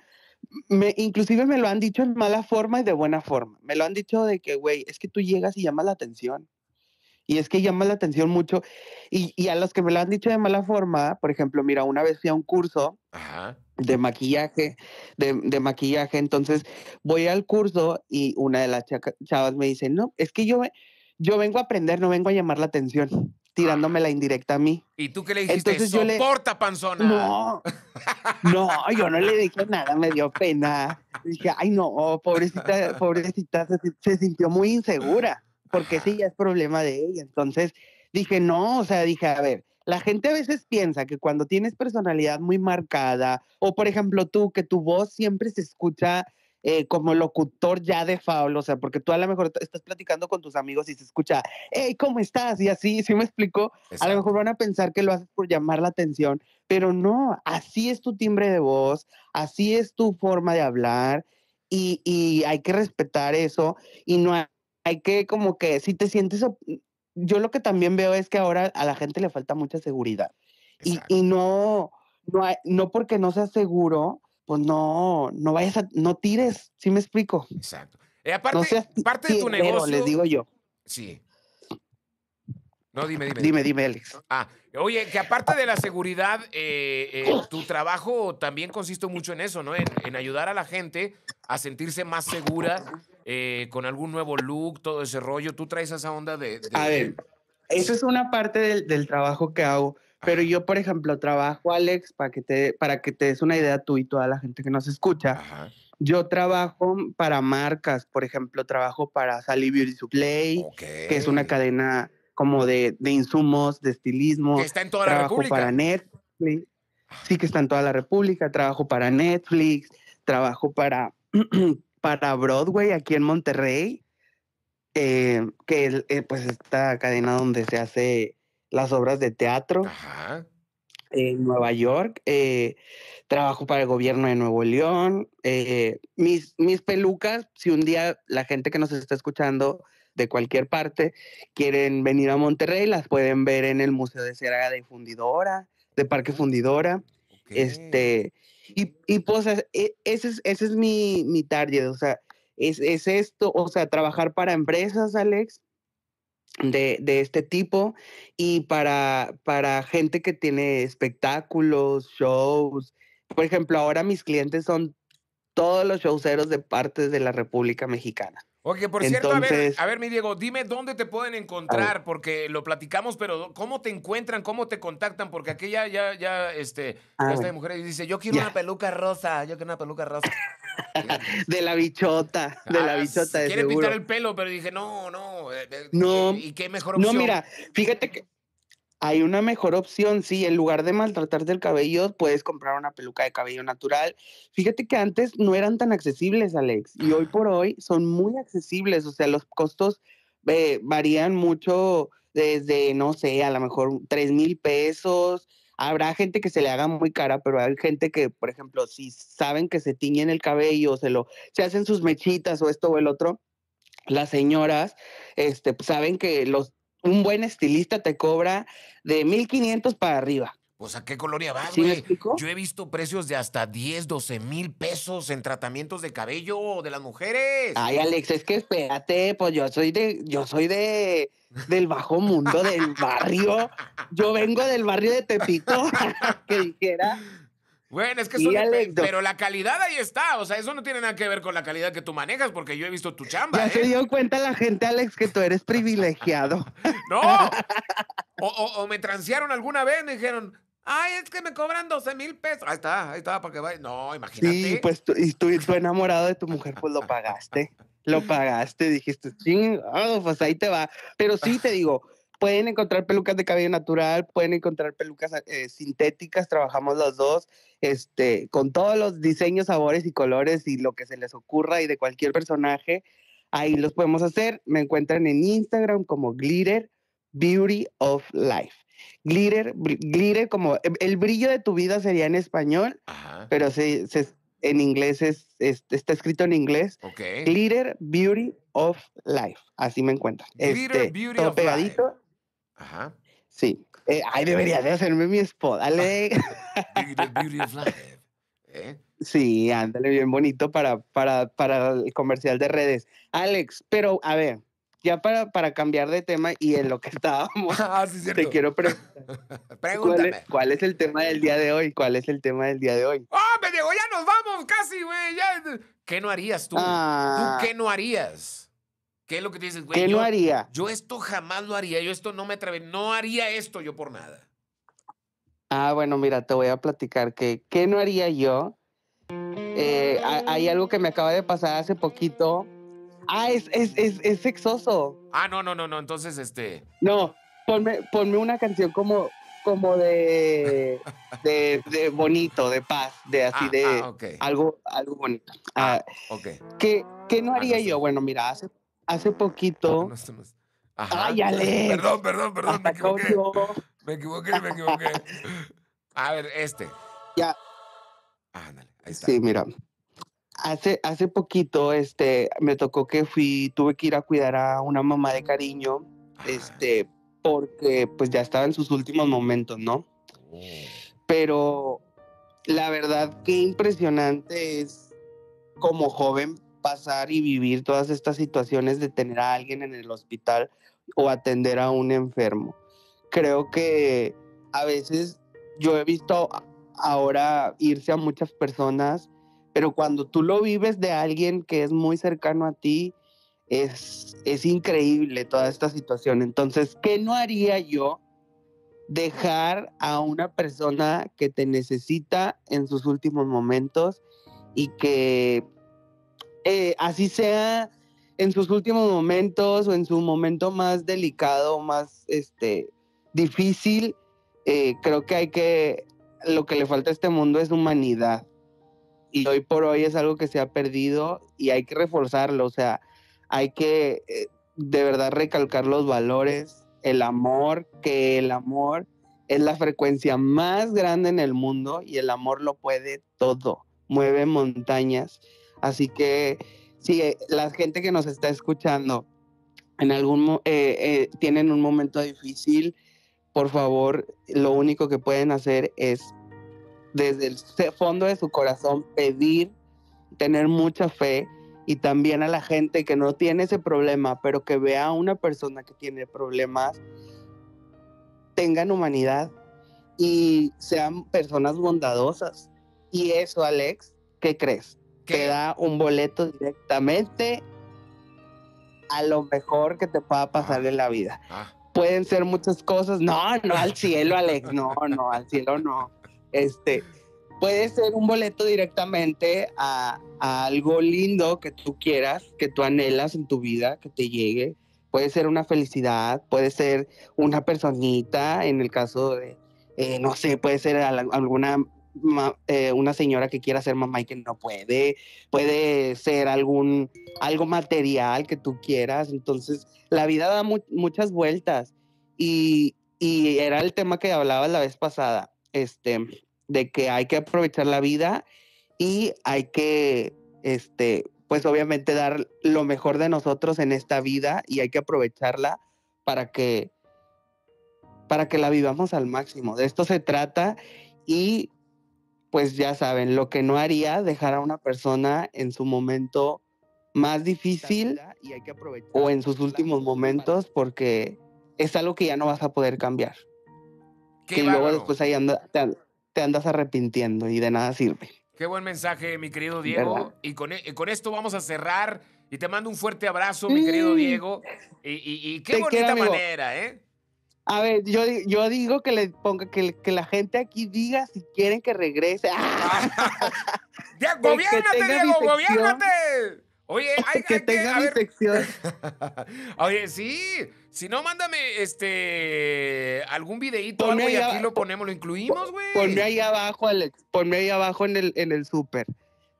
me, inclusive me lo han dicho en mala forma y de buena forma. Me lo han dicho de que, güey, es que tú llegas y llamas la atención. Y es que llama la atención mucho. Y, a los que me lo han dicho de mala forma, por ejemplo, mira, una vez fui a un curso de maquillaje, de, de, maquillaje, entonces voy al curso y una de las chavas me dice, no, es que yo, yo vengo a aprender, no vengo a llamar la atención tirándome ah. la indirecta a mí. ¿Y tú qué le dijiste? Entonces Soporta, panzona. No, no, yo no le dije nada, me dio pena. Dije, ay no, pobrecita, pobrecita, se, se sintió muy insegura, porque sí, ya es problema de ella. Entonces dije, no, o sea, dije, a ver, la gente a veces piensa que cuando tienes personalidad muy marcada, o por ejemplo tú, que tu voz siempre se escucha eh, como locutor ya de Fablo, o sea, porque tú a lo mejor estás platicando con tus amigos y se escucha, hey, ¿cómo estás? Y así, si me explico? A lo mejor van a pensar que lo haces por llamar la atención, pero no, así es tu timbre de voz, así es tu forma de hablar y, hay que respetar eso y no hay, que como que si te sientes... Yo lo que también veo es que ahora a la gente le falta mucha seguridad. Y, y, no, no, no porque no seas seguro, pues no, no vayas a, no tires, ¿sí me explico? Exacto. Eh, aparte, parte de tu negocio. Les digo yo. Sí. No, dime, dime. Dime, dime, Alex. Ah, oye, que aparte de la seguridad, eh, eh, tu trabajo también consiste mucho en eso, ¿no? En, ayudar a la gente a sentirse más segura con algún nuevo look, todo ese rollo. Tú traes esa onda de... A ver, eso es una parte del, del trabajo que hago, pero yo, por ejemplo, trabajo, Alex, para que te, para que te des una idea tú y toda la gente que nos escucha. Yo trabajo para marcas, por ejemplo, trabajo para Sally Beauty Supply, que es una cadena como de, de insumos, de estilismo. está en toda la República. para Netflix. Ah. Sí, que está en toda la República. Trabajo para Netflix, trabajo para, para Broadway aquí en Monterrey, eh, que es eh, pues esta cadena donde se hace las obras de teatro. En Nueva York, eh, trabajo para el gobierno de Nuevo León. Eh, mis, mis pelucas, si un día la gente que nos está escuchando de cualquier parte quieren venir a Monterrey, las pueden ver en el Museo de Cera de Fundidora, de Parque ah, Fundidora. Este, y, y pues e, e, ese es, ese es mi, mi target, o sea, es, es, esto, o sea, trabajar para empresas, Alex, de, este tipo y para, para gente que tiene espectáculos, shows. Por ejemplo, ahora mis clientes son todos los showceros de partes de la República Mexicana. Oye, por cierto, a ver, mi Diego, dime dónde te pueden encontrar, porque lo platicamos, pero ¿cómo te encuentran? ¿Cómo te contactan? Porque aquí ya, ya, ya, este, esta mujer y dice, yo quiero una peluca rosa, yo quiero una peluca rosa. de la bichota, de la ah, bichota. quiere pintar el pelo, pero dije, no, no. Eh, eh, no. Eh, ¿Y qué mejor opción? No, mira, fíjate que hay una mejor opción, sí, en lugar de maltratarte el cabello, puedes comprar una peluca de cabello natural. Fíjate que antes no eran tan accesibles, Alex, y hoy por hoy son muy accesibles, o sea, los costos eh, varían mucho desde, no sé, a lo mejor 3 mil pesos. Habrá gente que se le haga muy cara, pero hay gente que, por ejemplo, si saben que se tiñen el cabello, se lo, se hacen sus mechitas o esto o el otro, las señoras, este, pues, saben que los un buen estilista te cobra de 1500 para arriba. O sea, ¿qué colonia va, güey? Yo he visto precios de hasta 10, 12 mil pesos en tratamientos de cabello de las mujeres. Ay, Alex, es que espérate, pues yo soy de, yo soy de del bajo mundo, del barrio. Yo vengo del barrio de Tepito, que dijera. Bueno, es que pero la calidad ahí está, o sea, eso no tiene nada que ver con la calidad que tú manejas, porque yo he visto tu chamba. Ya se ¿eh? dio cuenta la gente, Alex, que tú eres privilegiado. no. O, o, me transearon alguna vez, me dijeron, ay, es que me cobran 12 mil pesos. Ahí está, ahí está, para que vaya. No, imagínate. Sí, pues tú, y tú, enamorado de tu mujer, pues lo pagaste. lo pagaste, dijiste, chingado, pues ahí te va. Pero sí te digo, Pueden encontrar pelucas de cabello natural, pueden encontrar pelucas eh, sintéticas, trabajamos los dos, este, con todos los diseños, sabores y colores y lo que se les ocurra y de cualquier personaje, ahí los podemos hacer. Me encuentran en Instagram como Glitter Beauty of Life. Glitter, glitter como el brillo de tu vida sería en español, pero en inglés es, está escrito en inglés. Glitter Beauty of Life. Así me encuentran. Glitter este, Beauty of Life. Ajá. Sí. Eh, ahí debería de hacerme mi spot, Alex, ¿eh? Sí, ándale bien bonito para, para, el comercial de redes. Alex, pero a ver, ya para, para cambiar de tema y en lo que estábamos, ah, te quiero preguntar. ¿cuál es, el tema del día de hoy? ¿Cuál es el tema del día de hoy? ¡Ah, oh, ya nos vamos casi, güey! ¿Qué no harías tú? ¿Tú ah. qué no harías? ¿Qué es lo que dices, güey? ¿Qué no haría? Yo esto jamás lo haría, yo esto no me atrevería, no haría esto yo por nada. Ah, bueno, mira, te voy a platicar que, ¿qué no haría yo? Eh, hay algo que me acaba de pasar hace poquito. Ah, es, sexoso. Ah, no, no, no, no, entonces este... No, ponme, una canción como, como de, de, bonito, de paz, de así ah, de ah, algo, algo bonito. Ah, ah ¿qué, no haría yo? Bueno, mira, hace hace ah, poquito. Ay, Ale! Perdón, perdón, perdón, me equivoqué. Me equivoqué, me equivoqué. A ver, este. Ya. Ándale, ahí está. Sí, mira. Hace, hace poquito este, me tocó que fui, tuve que ir a cuidar a una mamá de cariño, este, porque pues ya estaba en sus últimos momentos, ¿no? Oh. Pero la verdad, qué impresionante es como joven pasar y vivir todas estas situaciones de tener a alguien en el hospital o atender a un enfermo. Creo que a veces yo he visto ahora irse a muchas personas, pero cuando tú lo vives de alguien que es muy cercano a ti, es, es increíble toda esta situación. Entonces, ¿qué no haría yo? Dejar a una persona que te necesita en sus últimos momentos y que eh, así sea en sus últimos momentos o en su momento más delicado, más este, difícil, eh, creo que hay que, lo que le falta a este mundo es humanidad. Y hoy por hoy es algo que se ha perdido y hay que reforzarlo, o sea, hay que eh, de verdad recalcar los valores, el amor, que el amor es la frecuencia más grande en el mundo y el amor lo puede todo, mueve montañas Así que si eh, la gente que nos está escuchando en algún eh, eh, tienen un momento difícil, por favor, lo único que pueden hacer es desde el fondo de su corazón pedir, tener mucha fe y también a la gente que no tiene ese problema, pero que vea a una persona que tiene problemas, tengan humanidad y sean personas bondadosas. Y eso, Alex, ¿qué crees? que da un boleto directamente a lo mejor que te pueda pasar en la vida. Ah. Ah. Pueden ser muchas cosas. No, no al cielo, Alex. No, no, al cielo no. Este puede ser un boleto directamente a, algo lindo que tú quieras, que tú anhelas en tu vida, que te llegue. Puede ser una felicidad, puede ser una personita, en el caso de, eh, no sé, puede ser alguna eh, una señora que quiera ser mamá y que no puede, puede ser algún, algo material que tú quieras. Entonces, la vida da muchas vueltas. Y, era el tema que hablaba la vez pasada, este, de que hay que aprovechar la vida y hay que, este, pues obviamente dar lo mejor de nosotros en esta vida y hay que aprovecharla para que para que la vivamos al máximo. De esto se trata y pues ya saben, lo que no haría dejar a una persona en su momento más difícil o en sus últimos momentos porque es algo que ya no vas a poder cambiar. que luego después ahí te, andas arrepintiendo y de nada sirve. Qué buen mensaje, mi querido Diego. E, y con, esto vamos a cerrar. Y te mando un fuerte abrazo, mi querido Diego. Y, qué bonita manera, ¿eh? A ver, yo, yo digo que le ponga que, que la gente aquí diga si quieren que regrese. ya, gobiérnate, Diego, gobiérnate. Oye, que Oye, sí. Si no, mándame este algún videíto y aquí lo ponemos, lo incluimos, güey. Ponme ahí abajo, Alex. Ponme ahí abajo en el, en el súper.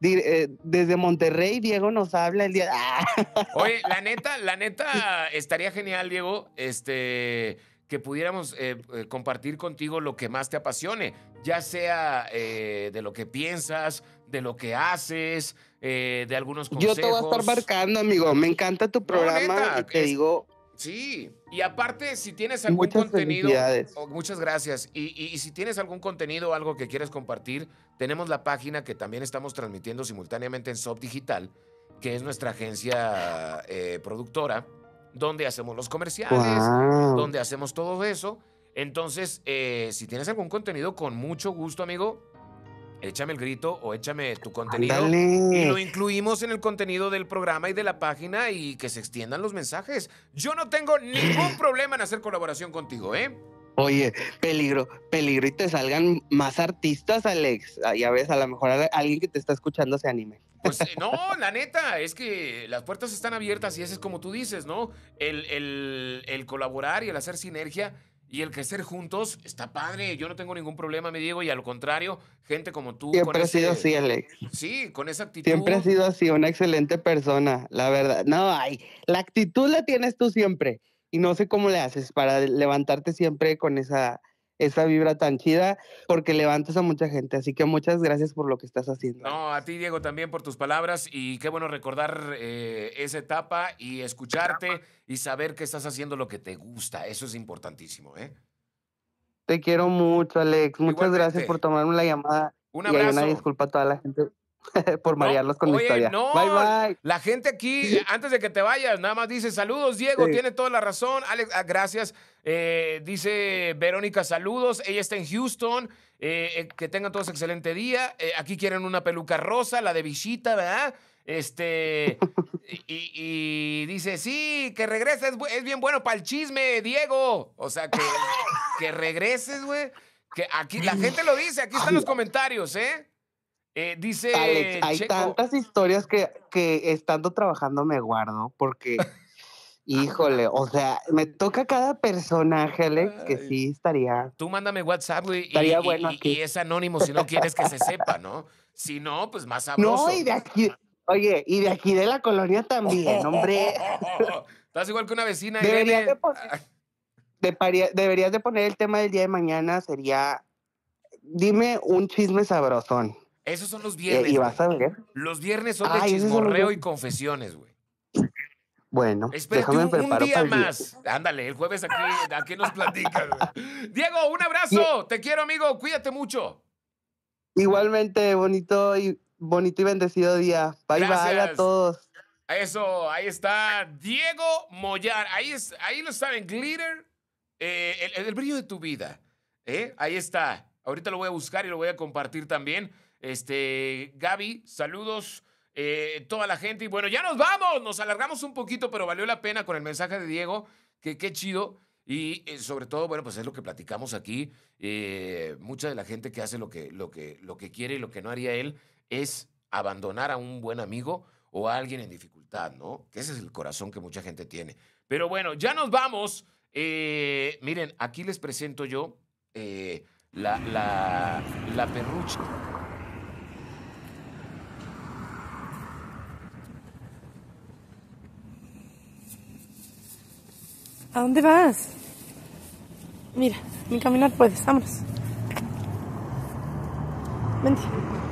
Eh, desde Monterrey, Diego nos habla el día. Oye, la neta, la neta, estaría genial, Diego. Este que pudiéramos eh, eh, compartir contigo lo que más te apasione, ya sea eh, de lo que piensas, de lo que haces, de algunos consejos. Yo te voy a estar marcando, amigo. Me encanta tu programa te digo. Sí, y aparte, si tienes algún contenido, oh, muchas gracias. Y, si tienes algún contenido, o algo que quieres compartir, tenemos la página que también estamos transmitiendo simultáneamente en Soft Digital, que es nuestra agencia productora donde hacemos los comerciales, donde hacemos todo eso. Entonces, eh, si tienes algún contenido, con mucho gusto, amigo, échame el grito o échame tu contenido. Y lo incluimos en el contenido del programa y de la página y que se extiendan los mensajes. Yo no tengo ningún problema en hacer colaboración contigo, ¿eh? Oye, peligro, peligro y te salgan más artistas, Alex. Ah, ya ves, a lo mejor alguien que te está escuchando se anime. Pues eh, no, la neta, es que las puertas están abiertas y eso es como tú dices, ¿no? El, colaborar y el hacer sinergia y el crecer juntos está padre. Yo no tengo ningún problema, me digo, y al contrario, gente como tú. Siempre ha sido así, Alex. Sí, con esa actitud. Siempre ha sido así, una excelente persona, la verdad. No, ay, la actitud la tienes tú siempre. Y no sé cómo le haces para levantarte siempre con esa esa vibra tan chida porque levantas a mucha gente. Así que muchas gracias por lo que estás haciendo. No, a ti, Diego, también por tus palabras y qué bueno recordar eh, esa etapa y escucharte y saber que estás haciendo lo que te gusta. Eso es importantísimo, ¿eh? Te quiero mucho, Alex. Muchas gracias por tomarme la llamada. Un abrazo. Y una disculpa a toda la gente. por marearlos con la historia. La gente aquí, antes de que te vayas, nada más dice: Saludos, Diego, tiene toda la razón. Alex, ah, gracias. Eh, dice Verónica, saludos. Ella está en Houston. Eh, eh, que tengan todos excelente día. aquí quieren una peluca rosa, la de visita, ¿verdad? Este, y, dice, sí, que regreses, es bien bueno para el chisme, Diego. O sea, que, que regreses, güey. Que aquí la gente lo dice, aquí están los comentarios, ¿eh? Eh, dice. hay tantas historias que, estando trabajando me guardo, porque, híjole, o sea, me toca cada personaje, Alex, que sí estaría. Tú mándame WhatsApp, güey. y, es anónimo si no quieres que se sepa, ¿no? Si no, pues más sabroso. No, y de aquí. Oye, y de aquí de la colonia también, hombre. Estás igual que una vecina. Deberías ah. deberías de poner el tema del día de mañana, sería, dime un chisme sabrosón. Esos son los viernes. ¿Y vas a ver? Los viernes son de chismorreo y confesiones, güey. Bueno, déjame un, día más. Ándale, el jueves aquí, aquí nos platican. Diego, un abrazo. Te quiero, amigo. Cuídate mucho. Igualmente, bonito y bonito y bendecido día. Bye bye a todos. Eso, ahí está Diego Mollar. Ahí, es, ahí lo saben, Glitter, eh, el, brillo de tu vida. ¿eh? Ahí está. Ahorita lo voy a buscar y lo voy a compartir también. Este, Gaby, saludos. Eh, toda la gente. Y bueno, ya nos vamos. Nos alargamos un poquito, pero valió la pena con el mensaje de Diego, que qué chido. Y eh, sobre todo, bueno, pues es lo que platicamos aquí. Eh, mucha de la gente que hace lo que, lo, que, lo que quiere y lo que no haría él es abandonar a un buen amigo o a alguien en dificultad, ¿no? Que ese es el corazón que mucha gente tiene. Pero bueno, ya nos vamos. miren, aquí les presento yo la, la, la perrucha. ¿A dónde vas? Mira, mi caminar puedes, vámonos. Vente.